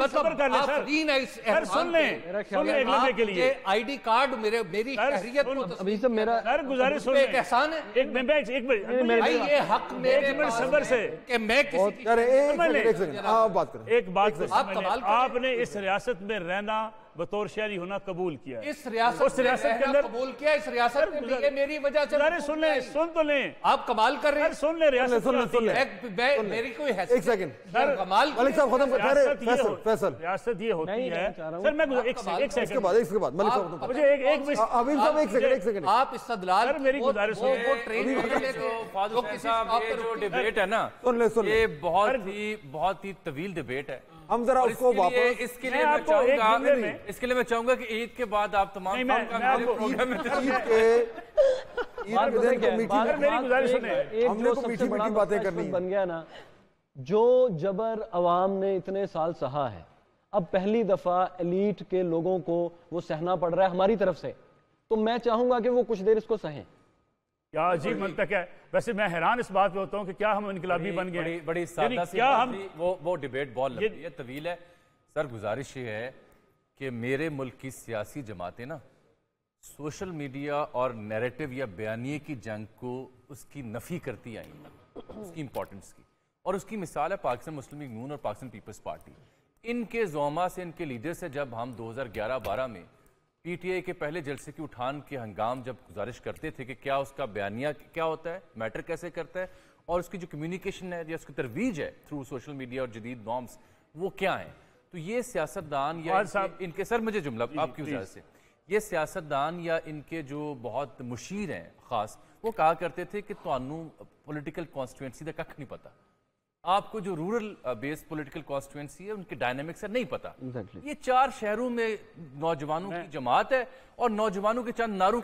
बस खबर कर ले सर है इस सर सुन लें सुन लें मिलने के लिए आईडी कार्ड मेरे मेरी शहरियत को अभी सब मेरा सर गुजारिश सुन लें एहसान है एक मिनट एक मिनट भाई ये हक मेरे मिनट सबर से कि मैं किसी की एक बात करें एक बात आपने इस रियासत में रहना बतौर शहरी होना कबूल किया इस रियासत उस रियासत के अंदर कबूल किया इस रियासत के भी ये मेरी वजह से अरे सुन ले सुन तो ले आप कमाल कर रहे हैं सुन ले रियासत सुन ले सुन लें मेरी कोई है एक सेकंड सर कमाल मलिक साहब खत्म कर रहे फैसल फैसल रियासत ये होती है सर मैं एक एक सेकंड इसके बाद इसके बाद मलिक साहब मुझे एक एक अमीन साहब एक सेकंड एक सेकंड आप इस्तदलाल मेरी गुजारिश है तो वो ट्रेन में लेते फादर साहब ये जो डिबेट है ना सुन ले सुन ले ये बहुत ही बहुत ही तवील डिबेट है हम जरा उसको वापस इसके लिए मैं चाहूंगा इसके लिए मैं चाहूंगा कि ईद के बाद आप तमाम बातें करनी बन गया ना जो जबर अवाम ने इतने साल सहा है अब पहली दफा एलीट के लोगों को वो सहना पड़ रहा है हमारी तरफ से तो मैं चाहूंगा कि वो कुछ देर इसको सहें क्या अजीब मंतक है वैसे मैं हैरान इस बात पे होता हूँ कि क्या हम इनकलाबी बन गए बड़ी, बड़ी सादा सी क्या हम वो वो डिबेट बॉल ये तवील है सर गुजारिश ये है कि मेरे मुल्क की सियासी जमातें ना सोशल मीडिया और नैरेटिव या बयानी की जंग को उसकी नफ़ी करती आई उसकी इम्पोर्टेंस की और उसकी मिसाल है पाकिस्तान मुस्लिम लीग नून और पाकिस्तान पीपल्स पार्टी इनके जोमा से इनके लीडर से जब हम 2011-12 में पीटीआई के पहले जलसे की उठान के हंगाम जब गुजारिश करते थे कि क्या उसका बयानिया क्या होता है मैटर कैसे करता है और उसकी जो कम्युनिकेशन है या उसकी तरवीज है थ्रू सोशल मीडिया और जदीद नॉर्म्स वो क्या है तो ये सियासतदान या इनके, इनके सर मुझे जुमला आपकी वजह से ये सियासतदान या इनके जो बहुत मुशीर हैं खास वो कहा करते थे कि तो पॉलिटिकल कॉन्स्टिट्यूंसी का कख नहीं पता आपको जो रूरल बेस्ड पॉलिटिकल कॉन्स्टिट्यूंसी है उनके डायनेमिक्स है नहीं पता exactly. ये चार शहरों में नौजवानों की जमात है और नौजवानों के चंद नारू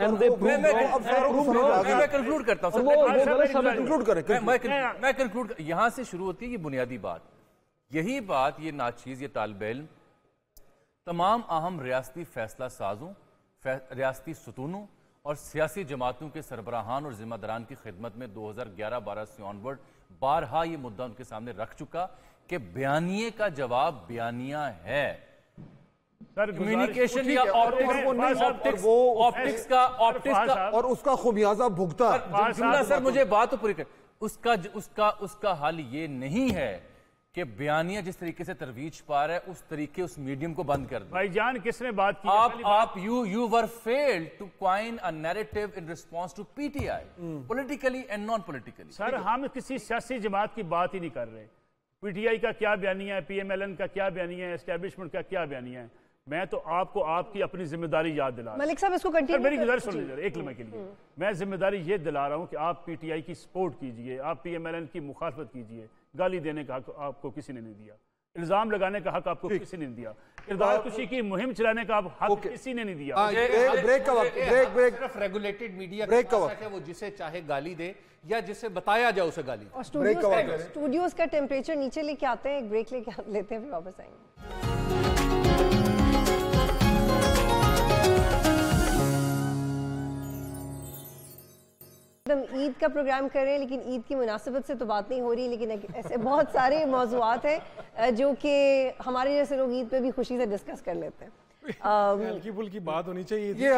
कंक्लूड करता हूँ यहां से शुरू होती है ये बुनियादी बात यही बात ये नाचीज ये तालब इम तमाम अहम रियाती फैसला साजों रियाती सतूनों और सियासी जमातों के सरबराहान और जिम्मेदारान की खिदमत में दो हजार ग्यारह बारह से ऑनवर्ड बारहा ये मुद्दा उनके सामने रख चुका कि बयानिए का जवाब बयानिया है कम्युनिकेशन या ऑप्टिक्स ऑप्टिक्स वो ऑप्टिक्स का ऑप्टिक्स का और उसका खुमियाजा भुगता सर मुझे बात तो पूरी कर उसका उसका उसका हल ये नहीं है कि बयानिया जिस तरीके से तरवीज पा रहा है उस तरीके उस मीडियम को बंद कर दो जान किसने बात की आप आप you you were failed to coin a narrative in response to PTI politically and non politically sir हम किसी सियासी जमात की बात ही नहीं कर रहे पीटीआई का क्या बयानिया है पीएमएलएन का क्या बयानिया है एस्टेब्लिशमेंट का क्या बयानिया है मैं तो आपको आपकी अपनी जिम्मेदारी याद दिला मलिक साहब इसको कंटिन्यू मेरी गुजारिश सुन लीजिए एक लम्हे के लिए हम्म। मैं जिम्मेदारी ये दिला रहा हूँ कि आप पीटीआई की सपोर्ट कीजिए आप पीएमएलएन की मुखालफत कीजिए गाली देने का हक आपको किसी ने नहीं दिया इल्जाम लगाने का हक आपको किसी ने दिया किरदार खुशी की मुहिम चलाने का हक किसी ने नहीं दिया रेगुलेटेड मीडिया ब्रेक का वक्त है वो जिसे चाहे गाली दे या जिसे बताया जाए उसे गाली स्टूडियो स्टूडियोज का टेम्परेचर नीचे लेके आते हैं एक ब्रेक लेके लेते हैं फिर वापस आएंगे एकदम ईद का प्रोग्राम कर रहे हैं लेकिन ईद की मुनासिबत से तो बात नहीं हो रही लेकिन ऐसे बहुत सारे मौजूद हैं जो कि हमारे जैसे लोग ईद पे भी खुशी से डिस्कस कर लेते हैं हल्की फुल्की बात होनी चाहिए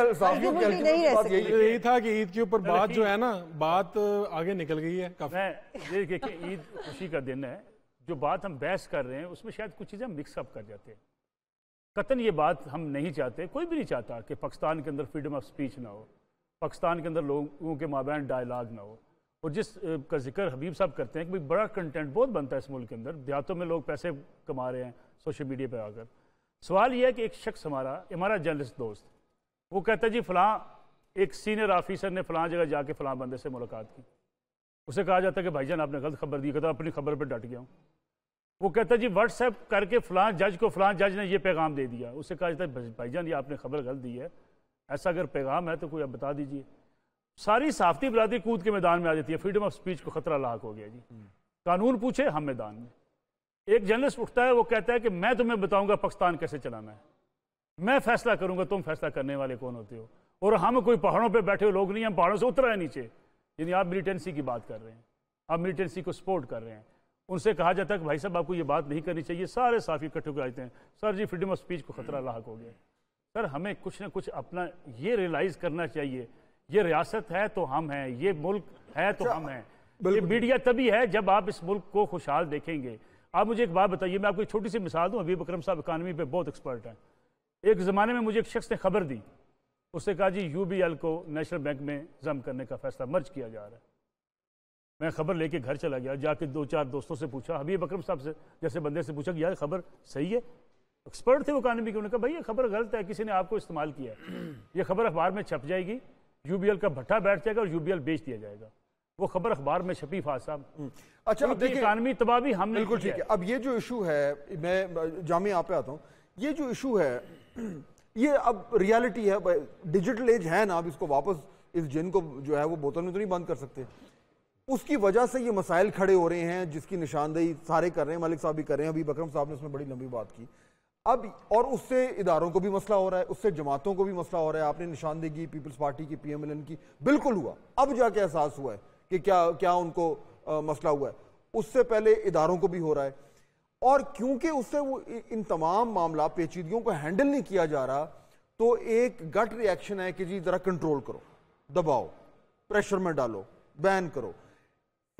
ये था कि ईद के ऊपर बात जो है ना बात आगे निकल गई है काफी देखिए ईद खुशी का दिन है जो बात हम बहस कर रहे हैं उसमें शायद कुछ चीज़ें मिक्सअप कर जाते हैं कतन ये बात हम नहीं चाहते कोई भी नहीं चाहता कि पाकिस्तान के अंदर फ्रीडम ऑफ स्पीच ना हो पाकिस्तान के अंदर लोगों के माबरा डायलाग ना हो और जिस का जिक्र हबीब साहब करते हैं कि भाई बड़ा कंटेंट बहुत बनता है इस मुल्क के अंदर देहातों में लोग पैसे कमा रहे हैं सोशल मीडिया पर आकर सवाल यह है कि एक शख्स हमारा हमारा जर्नलिस्ट दोस्त वो कहता है जी फलां एक सीनियर ऑफिसर ने फलां जगह जाके फलां बंदे से मुलाकात की उसे कहा जाता है कि भाईजान आपने गलत खबर दी कहता अपनी खबर पर डट गया हूँ वो कहता है जी व्हाट्सएप करके फलां जज को फलां जज ने ये पैगाम दे दिया उसे कहा जाता है भाईजान ये आपने खबर गलत दी है ऐसा अगर पैगाम है तो कोई आप बता दीजिए सारी साफ्ती बरादरी कूद के मैदान में आ जाती है फ्रीडम ऑफ स्पीच को खतरा लाक हो गया जी हम्म। कानून पूछे हम मैदान में एक जर्नलिस्ट उठता है वो कहता है कि मैं तुम्हें बताऊंगा पाकिस्तान कैसे चलाना है मैं फैसला करूंगा तुम फैसला करने वाले कौन होते हो और हम कोई पहाड़ों पर बैठे हुए लोग नहीं हम पहाड़ों से उतरा है नीचे यानी आप मिलिटेंसी की बात कर रहे हैं आप मिलिटेंसी को सपोर्ट कर रहे हैं उनसे कहा जाता है कि भाई साहब आपको ये बात नहीं करनी चाहिए सारे साफी इकट्ठे हो जाते हैं sir ji freedom of speech को खतरा हम्म। लाक हो गया सर हमें कुछ ना कुछ अपना ये रियलाइज करना चाहिए ये रियासत है तो हम हैं ये मुल्क है तो अच्छा, हम हैं ये मीडिया तभी है जब आप इस मुल्क को खुशहाल देखेंगे आप मुझे एक बात बताइए मैं आपको एक छोटी सी मिसाल दूं अभी बकरम साहब इकानमी पे बहुत एक्सपर्ट हैं एक ज़माने में मुझे एक शख्स ने खबर दी उसने कहा जी एल को नेशनल बैंक में जम करने का फैसला मर्ज किया जा रहा है मैं खबर लेके घर चला गया जाके दो चार दोस्तों से पूछा अभी बकरम साहब से जैसे बंदे से पूछा कि यार खबर सही है एक्सपर्ट थे वो कानबी के उन्होंने कहा भाई ये खबर गलत है किसी ने आपको इस्तेमाल किया है ये खबर अखबार में छप जाएगी यूबीएल का भट्टा बैठ जाएगा और यूबीएल बेच दिया जाएगा वो खबर अखबार में छपी फासा साहब हम्म। अच्छा अब देखिए इकानमी तबाह भी हमने बिल्कुल ठीक है अब ये जो इशू है मैं जामे यहाँ पे आता हूँ ये जो इशू है ये अब रियलिटी है डिजिटल एज है ना अब इसको वापस इस जिन को जो है वो बोतल में तो नहीं बंद कर सकते उसकी वजह से ये मसाइल खड़े हो रहे हैं जिसकी निशानदेही सारे कर रहे हैं मलिक साहब भी कर रहे हैं अभी बकरम साहब ने उसमें बड़ी लंबी बात की अब और उससे इदारों को भी मसला हो रहा है उससे जमातों को भी मसला हो रहा है आपने निशानदेगी पीपल्स पार्टी की पीएमएलएन की बिल्कुल हुआ अब जाके एहसास हुआ है कि क्या क्या उनको आ, मसला हुआ है उससे पहले इदारों को भी हो रहा है और क्योंकि उससे वो इन तमाम मामला पेचीदगियों को हैंडल नहीं किया जा रहा तो एक गट रिएक्शन है कि जी ज़रा कंट्रोल करो दबाओ प्रेशर में डालो बैन करो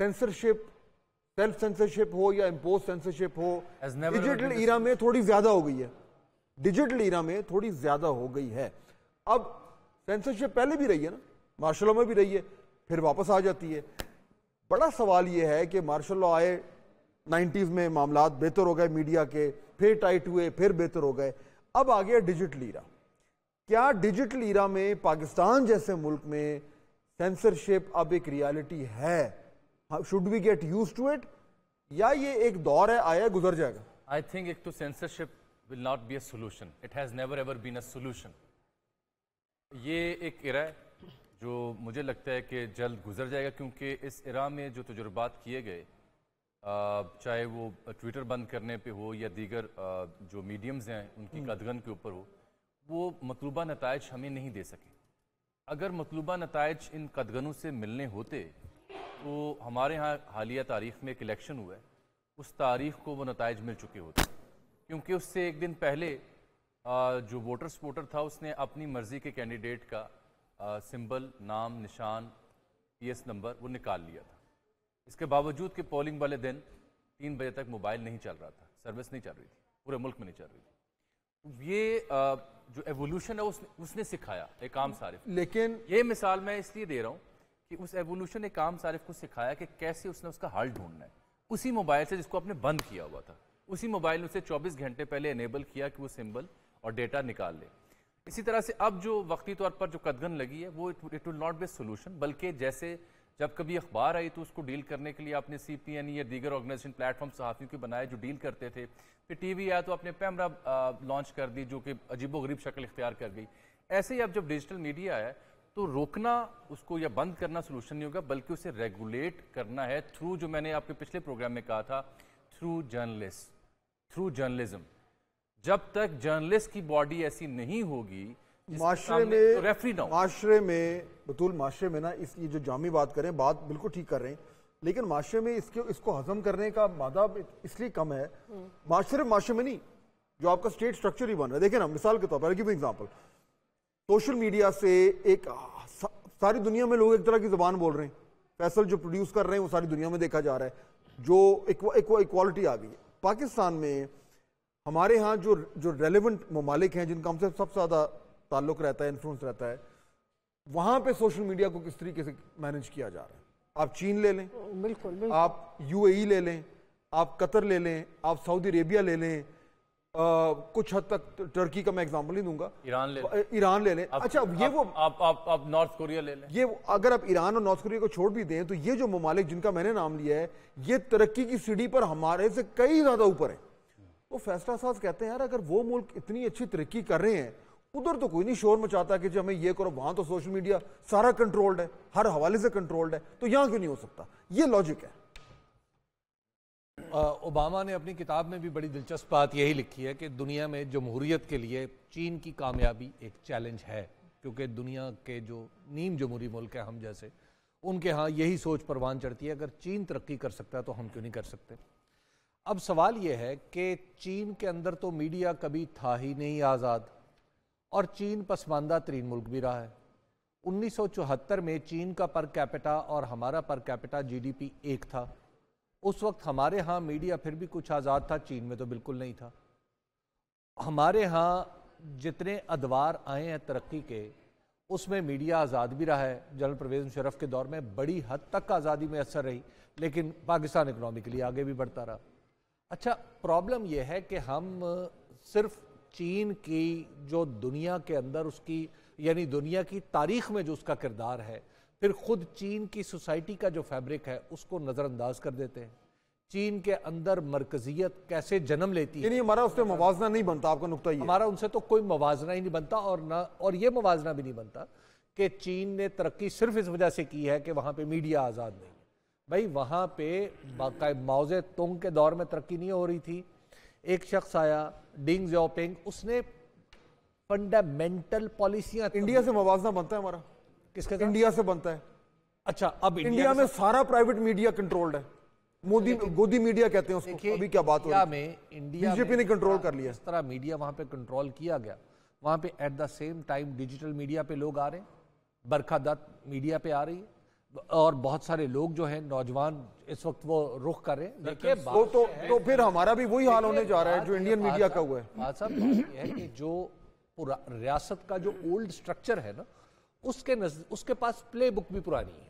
सेंसरशिप सेल्फ सेंसरशिप हो या इम्पोज सेंसरशिप हो डिजिटल ईरा में थोड़ी ज्यादा हो गई है डिजिटल ईरा में थोड़ी ज्यादा हो गई है अब सेंसरशिप पहले भी रही है ना मार्शल लॉ में भी रही है फिर वापस आ जाती है बड़ा सवाल यह है कि मार्शल लॉ आए नाइन्टीज में मामला बेहतर हो गए मीडिया के फिर टाइट हुए फिर बेहतर हो गए अब आ गया डिजिटल ईरा क्या डिजिटल ईरा में पाकिस्तान जैसे मुल्क में सेंसरशिप अब एक रियलिटी है should we get use to it या ये एक दौर है आया गुजर जाएगा आई थिंक एक तो censorship will not be a solution it has never ever been a solution ये एक इरा है जो मुझे लगता है कि जल्द गुजर जाएगा क्योंकि इस इरा में जो तजुर्बात किए गए चाहे वो ट्विटर बंद करने पे हो या दीगर जो मीडियम्स हैं उनकी हम्म। कदगन के ऊपर हो वो मतलूबा नतज हमें नहीं दे सके अगर मतलूबा नतज इन कदगनों से मिलने होते को हमारे यहाँ हालिया तारीख में एक इलेक्शन हुआ है उस तारीख को वो नतज मिल चुके होते हैं क्योंकि उससे एक दिन पहले जो वोटर सपोर्टर था उसने अपनी मर्ज़ी के कैंडिडेट का सिंबल नाम निशान एस नंबर वो निकाल लिया था इसके बावजूद कि पोलिंग वाले दिन तीन बजे तक मोबाइल नहीं चल रहा था सर्विस नहीं चल रही थी पूरे मुल्क में नहीं चल रही थी ये जो एवोल्यूशन है उसने उसने सिखाया एक आम सारे लेकिन ये मिसाल मैं इसलिए दे रहा हूँ कि उस एवोल्यूशन ने काम सारिफ को सिखाया कि कैसे उसने उसका हल ढूंढना है उसी मोबाइल से जिसको आपने बंद किया हुआ था उसी मोबाइल ने उसे 24 घंटे पहले इनेबल किया कि वो सिंबल और डेटा निकाल ले इसी तरह से अब जो वक्ती तौर पर जो कदगन लगी है वो it will not be solution बल्कि जैसे जब कभी अखबार आई तो उसको डील करने के लिए आपने सी पी एन या दीगर ऑर्गेनाइजेशन प्लेटफॉर्म सहाफ़ियों के बनाए जो डील करते थे फिर टी वी आया तो आपने पैमरा लॉन्च uh, कर दी जो कि अजीबो गरीब शक्ल इख्तियार कर गई ऐसे ही अब जब डिजिटल मीडिया आया तो रोकना उसको या बंद करना सोल्यूशन नहीं होगा बल्कि उसे रेगुलेट करना है थ्रू जो मैंने आपके पिछले प्रोग्राम में कहा था थ्रू जर्नलिस्ट थ्रू जर्नलिज्म जब तक जर्नलिस्ट की बॉडी ऐसी नहीं होगी माशरे में तो रेफरी ना माशरे में बतूल माशरे में ना इसकी जो जामी बात करें बात बिल्कुल ठीक कर रहे हैं लेकिन माशरे में इसके इसको हजम करने का मादा इसलिए कम है हम्म। माशरे माशरे में नहीं जो आपका स्टेट स्ट्रक्चर ही बन रहा है देखे ना मिसाल के तौर पर एग्जाम्पल सोशल मीडिया से एक सारी दुनिया में लोग एक तरह की जबान बोल रहे हैं फैसल जो प्रोड्यूस कर रहे हैं वो सारी दुनिया में देखा जा रहा है जो इक्वालिटी आ गई है पाकिस्तान में हमारे यहाँ जो जो रेलिवेंट ममालिक हैं जिनका हमसे सबसे ज़्यादा ताल्लुक रहता है इन्फ्लुंस रहता है वहाँ पे सोशल मीडिया को किस तरीके से मैनेज किया जा रहा है आप चीन ले लें बिल्कुल, बिल्कुल। आप यूएई e ले लें आप कतर ले लें आप सऊदी अरेबिया ले लें कुछ हद तक टर्की का मैं एग्जांपल ही दूंगा ईरान ले ईरान ले लें अच्छा ये वो आप आप आप नॉर्थ कोरिया ले लें ये अगर आप ईरान और नॉर्थ कोरिया को छोड़ भी दें तो ये जो ममालिक जिनका मैंने नाम लिया है ये तरक्की की सीढ़ी पर हमारे से कई ज़्यादा ऊपर है वो फैसला साज कहते हैं यार अगर वो मुल्क इतनी अच्छी तरक्की कर रहे हैं उधर तो कोई नहीं शोर मचाता कि जी हमें ये करो वहाँ तो सोशल मीडिया सारा कंट्रोल्ड है हर हवाले से कंट्रोल्ड है तो यहाँ क्यों नहीं हो सकता ये लॉजिक है ओबामा ने अपनी किताब में भी बड़ी दिलचस्प बात यही लिखी है कि दुनिया में जमहूरीत के लिए चीन की कामयाबी एक चैलेंज है क्योंकि दुनिया के जो नीम जमहूरी मुल्क हैं हम जैसे उनके यहाँ यही सोच परवान चढ़ती है अगर चीन तरक्की कर सकता है तो हम क्यों नहीं कर सकते अब सवाल यह है कि चीन के अंदर तो मीडिया कभी था ही नहीं आज़ाद और चीन पसमानदा तरीन मुल्क भी रहा है 1974 में चीन का पर कैपिटा और हमारा पर कैपिटा जीडीपी एक था उस वक्त हमारे यहाँ मीडिया फिर भी कुछ आज़ाद था चीन में तो बिल्कुल नहीं था हमारे यहाँ जितने अदवार आए हैं तरक्की के उसमें मीडिया आज़ाद भी रहा है जनरल परवेज मुशरफ के दौर में बड़ी हद तक आज़ादी में असर रही लेकिन पाकिस्तान इकनॉमिकली आगे भी बढ़ता रहा अच्छा प्रॉब्लम यह है कि हम सिर्फ चीन की जो दुनिया के अंदर उसकी यानी दुनिया की तारीख में जो उसका किरदार है फिर खुद चीन की सोसाइटी का जो फैब्रिक है उसको नज़रअंदाज कर देते हैं चीन के अंदर मरकजियत कैसे जन्म लेती है हमारा उससे मुवजना नहीं बनता आपका नुकता ही हमारा उनसे तो कोई मुवजना ही नहीं बनता और ना और ये मुवजना भी नहीं बनता कि चीन ने तरक्की सिर्फ इस वजह से की है कि वहाँ पे मीडिया आज़ाद नहीं है भाई वहाँ पे बाका माओजे तुंग के दौर में तरक्की नहीं हो रही थी एक शख्स आया डिंग जोपिंग उसने फंडामेंटल पॉलिसियाँ इंडिया से मुवजना बनता है हमारा किसके साथ? इंडिया से बनता है अच्छा अब इंडिया, इंडिया में सारा प्राइवेट मीडिया कंट्रोल्ड है मोदी गोदी मीडिया कहते हैं उसको अभी क्या बात हो रही है में इंडिया बीजेपी ने कंट्रोल कर लिया इस तरह मीडिया वहां पे कंट्रोल किया गया वहां पे at the same time digital media पे लोग आ रहे हैं बरखा दत्त मीडिया पे आ रही है और बहुत सारे लोग जो हैं नौजवान इस वक्त वो रुख कर रहे हैं तो देखिए तो, तो, तो फिर हमारा भी वही हाल होने जा रहा है जो इंडियन मीडिया का हुआ है बात साहब है कि जो रियासत का जो ओल्ड स्ट्रक्चर है ना उसके नज उसके पास प्ले बुक भी पुरानी है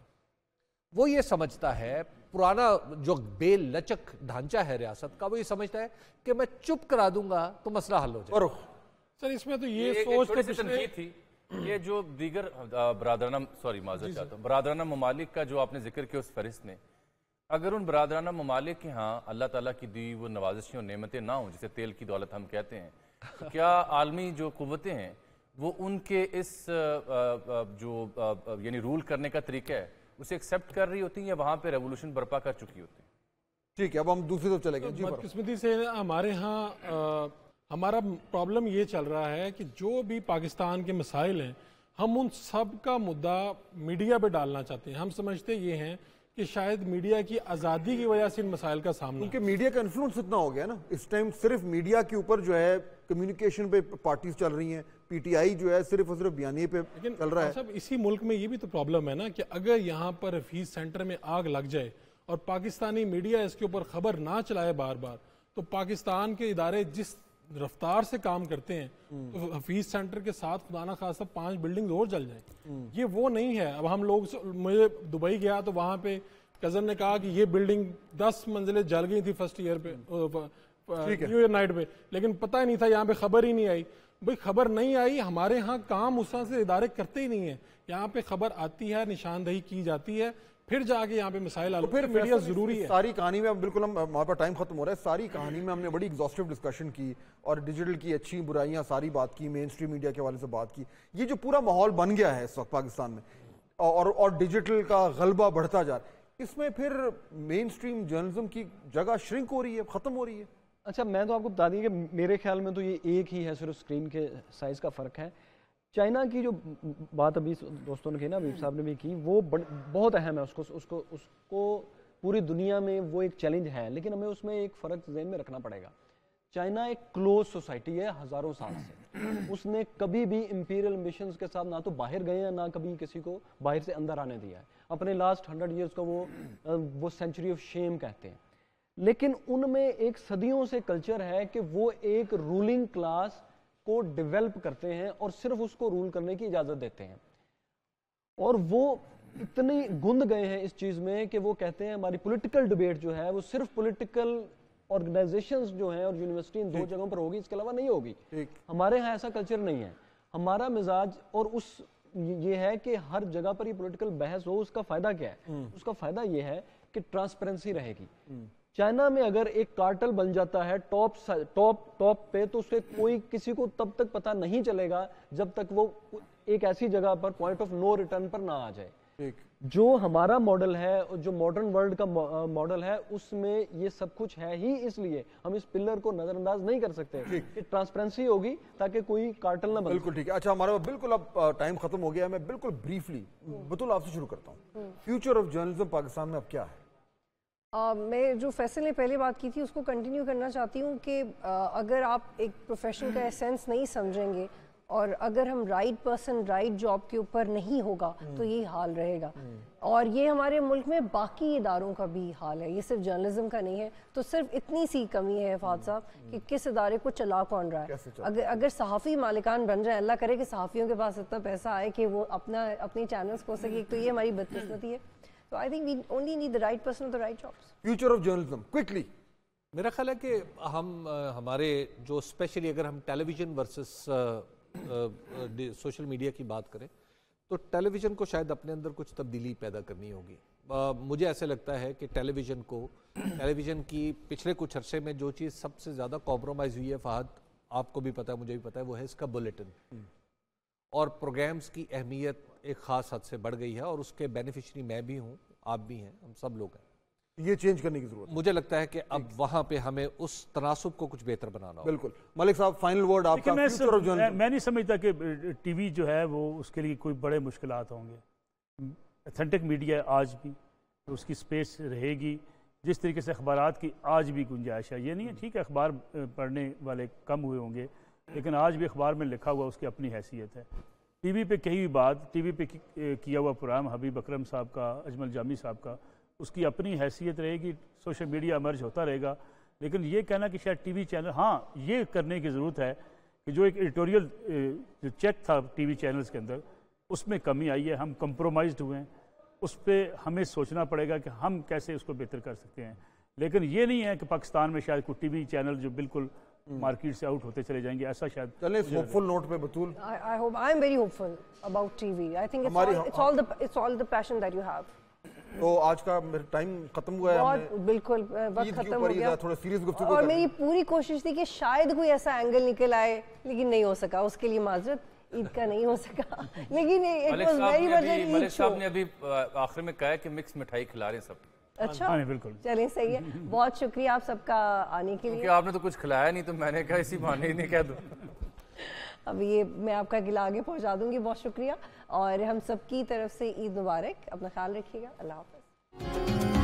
वो ये समझता है पुराना जो बेलचक ढांचा है रियासत का वो ये समझता है कि मैं चुप करा दूंगा तो मसला हल हो जाए सर इसमें तो ये, ये सोच तो पिछले थी ये जो दीगर बरदराना सॉरी माजर चाहता हूँ बरदराना ममालिक का जो आपने जिक्र किया उस फहरिस्त में अगर उन बरदराना ममालिक के यहाँ अल्लाह तला की दी वो नवाजिशें और नेमतें ना हों जिसे तेल की दौलत हम कहते हैं तो क्या आलमी जो कुतें हैं वो उनके इस जो यानी रूल करने का तरीका है उसे एक्सेप्ट कर रही होती है या वहाँ पे रेवोल्यूशन बर्पा कर चुकी होती है ठीक है अब हम दूसरी तरफ चले गए बदकिस्मती से हमारे यहाँ हमारा प्रॉब्लम ये चल रहा है कि जो भी पाकिस्तान के मसाइल हैं हम उन सब का मुद्दा मीडिया पे डालना चाहते हैं हम समझते ये हैं कि शायद मीडिया की आज़ादी की वजह से इन मसाइल का सामना क्योंकि मीडिया का इन्फ्लुएंस इतना हो गया ना इस टाइम सिर्फ मीडिया के ऊपर जो है कम्युनिकेशन पे पार्टीज चल रही हैं पीटीआई जो है सिर्फ और सिर्फ बयानी पे चल रहा है सब इसी मुल्क में ये भी तो प्रॉब्लम है ना कि अगर यहाँ पर फीस सेंटर में आग लग जाए और पाकिस्तानी मीडिया इसके ऊपर खबर ना चलाए बार बार तो पाकिस्तान के इदारे जिस रफ्तार से काम करते हैं हम्म। तो हफीज सेंटर के साथ खुदा ना पांच बिल्डिंग और जल जाए हम्म। ये वो नहीं है अब हम लोग मुझे दुबई गया तो वहां पे कजन ने कहा कि ये बिल्डिंग दस मंजिलें जल गई थी फर्स्ट ईयर पे हम्म। न्यू ईयर नाइट पे लेकिन पता ही नहीं था यहाँ पे खबर ही नहीं आई भाई खबर नहीं आई हमारे यहाँ काम उस से इदारे करते ही नहीं है यहाँ पे खबर आती है निशानदेही की जाती है फिर जाके यहाँ पे मिसाइल तो फिर मीडिया तो जरूरी है सारी कहानी में बिल्कुल हम वहाँ पर टाइम खत्म हो रहा है सारी कहानी में हमने बड़ी एग्जॉस्टिव डिस्कशन की और डिजिटल की अच्छी बुराइयां सारी बात की मेन स्ट्रीम मीडिया के वाले से बात की ये जो पूरा माहौल बन गया है इस वक्त पाकिस्तान में और और डिजिटल का गलबा बढ़ता जा रहा है इसमें फिर मेन स्ट्रीम जर्नलिज्म की जगह श्रिंक हो रही है ख़त्म हो रही है अच्छा मैं तो आपको बता दी कि मेरे ख्याल में तो ये एक ही है सिर्फ स्क्रीन के साइज़ का फ़र्क है चाइना की जो बात अभी दोस्तों ने कही ना अभी हम्म। साहब ने भी की वो बहुत अहम है उसको उसको उसको पूरी दुनिया में वो एक चैलेंज है लेकिन हमें उसमें एक फ़र्क जहन में रखना पड़ेगा चाइना एक क्लोज सोसाइटी है हज़ारों साल से उसने कभी भी इम्पीरियल मिशन के साथ ना तो बाहर गए हैं ना कभी किसी को बाहर से अंदर आने दिया है अपने लास्ट हंड्रेड ईयर्स का वो वो सेंचुरी ऑफ शेम कहते हैं लेकिन उनमें एक सदियों से कल्चर है कि वो एक रूलिंग क्लास को डेवलप करते हैं और सिर्फ उसको रूल करने की इजाजत देते हैं और वो इतनी गुंद गए हैं इस चीज में कि वो कहते हैं हमारी पॉलिटिकल डिबेट जो है वो सिर्फ पॉलिटिकल ऑर्गेनाइजेशन जो है और यूनिवर्सिटी इन दो जगहों पर होगी इसके अलावा नहीं होगी हमारे यहाँ ऐसा कल्चर नहीं है हमारा मिजाज और उस ये है कि हर जगह पर ये पॉलिटिकल बहस हो उसका फायदा क्या है हम्म। उसका फायदा ये है कि ट्रांसपेरेंसी रहेगी हम्म। चाइना में अगर एक कार्टल बन जाता है टॉप टॉप टॉप पे तो उसके कोई किसी को तब तक पता नहीं चलेगा जब तक वो एक ऐसी जगह पर पॉइंट ऑफ नो रिटर्न पर ना आ जाए जो हमारा मॉडल है और जो मॉडर्न वर्ल्ड का मॉडल है उसमें ये सब कुछ है ही इसलिए हम इस पिलर को नजरअंदाज नहीं कर सकते ट्रांसपेरेंसी होगी ताकि कोई कार्टल ना बन बिल्कुल ठीक है अच्छा हमारा बिल्कुल अब टाइम खत्म हो गया मैं बिल्कुल ब्रीफली हम्म। बतुल आपसे शुरू करता हूँ फ्यूचर ऑफ जर्नलिज्म पाकिस्तान में अब क्या है मैं जो फैसल ने पहले बात की थी उसको कंटिन्यू करना चाहती हूँ कि अगर आप एक प्रोफेशन का एसेंस हम्म। नहीं समझेंगे और अगर हम राइट पर्सन राइट जॉब के ऊपर नहीं होगा हम्म। तो यही हाल रहेगा हम्म। और ये हमारे मुल्क में बाकी इदारों का भी हाल है ये सिर्फ जर्नलिज्म का नहीं है तो सिर्फ इतनी सी कमी है फाद साहब कि किस इदारे को चला कौन रहा है अगर अगर सहाफ़ी मालिकान बन जाए अल्लाह करे कि सहाफ़ियों के पास इतना पैसा आए कि वो अपना अपनी चैनल्स खो सके तो ये हमारी बदकस्मती है So I think we only need the right person for the right jobs. Future of journalism, quickly. मेरा ख्याल है कि हम हमारे जो स्पेशली अगर हम टेलीविज़न वर्सेस सोशल मीडिया की बात करें तो टेलीविज़न को शायद अपने अंदर कुछ तब्दीली पैदा करनी होगी मुझे ऐसे लगता है कि टेलीविज़न को टेलीविज़न की पिछले कुछ अरसे में जो चीज़ सबसे ज़्यादा कॉम्प्रोमाइज़ हुई है फहद आपको भी पता है मुझे भी पता है वो है इसका बुलेटिन और प्रोग्राम्स की अहमियत एक ख़ास हद से बढ़ गई है और उसके बेनिफिशरी मैं भी हूँ आप भी हैं हम सब लोग हैं ये चेंज करने की जरूरत मुझे लगता है कि अब वहाँ पे हमें उस तनासब को कुछ बेहतर बनाना बिल्कुल मलिक साहब फाइनल वर्ड आपका मैं, सर, मैं, मैं नहीं समझता कि टीवी जो है वो उसके लिए कोई बड़े मुश्किल होंगे अथेंटिक मीडिया आज भी तो उसकी स्पेस रहेगी जिस तरीके से अखबार की आज भी गुंजाइश है ये नहीं है हम्म। ठीक है अखबार पढ़ने वाले कम हुए होंगे लेकिन आज भी अखबार में लिखा हुआ उसकी अपनी हैसियत है टीवी पे कही हुई बात टीवी पे किया हुआ प्रोग्राम हबीब अकरम साहब का अजमल जामी साहब का उसकी अपनी हैसियत रहेगी सोशल मीडिया मर्ज होता रहेगा लेकिन ये कहना कि शायद टीवी चैनल हाँ ये करने की ज़रूरत है कि जो एक एडिटोरियल जो चेक था टीवी चैनल्स के अंदर उसमें कमी आई है हम कंप्रोमाइज हुए हैं उस पर हमें सोचना पड़ेगा कि हम कैसे उसको बेहतर कर सकते हैं लेकिन ये नहीं है कि पाकिस्तान में शायद कोई टी चैनल जो बिल्कुल हम्म। मार्केट से आउट होते चले जाएंगे ऐसा शायद चलें होपफुल नोट पे Batool I hope I am very hopeful about TV I think it's all the it's all the passion that you have तो आज का मेरा टाइम खत्म हुआ है बिल्कुल वक्त खत्म हो गया थोड़ा सीरियस गुफ्तगू और मेरी पूरी कोशिश थी कि शायद कोई ऐसा एंगल निकल आए लेकिन नहीं हो सका उसके लिए माजरत ईद का नहीं हो सका लेकिन इट वाज वेरी ईद साहब ने अभी आखिर में कहा कि मिक्स मिठाई खिला रहे हैं सब अच्छा हाँ, बिल्कुल चलिए सही है बहुत शुक्रिया आप सबका आने के लिए आपने तो कुछ खिलाया नहीं तो मैंने कहा इसी बहाने नहीं कह दो अब ये मैं आपका गिला आगे पहुंचा दूंगी बहुत शुक्रिया और हम सबकी तरफ से ईद मुबारक अपना ख्याल रखिएगा अल्लाह हाफिज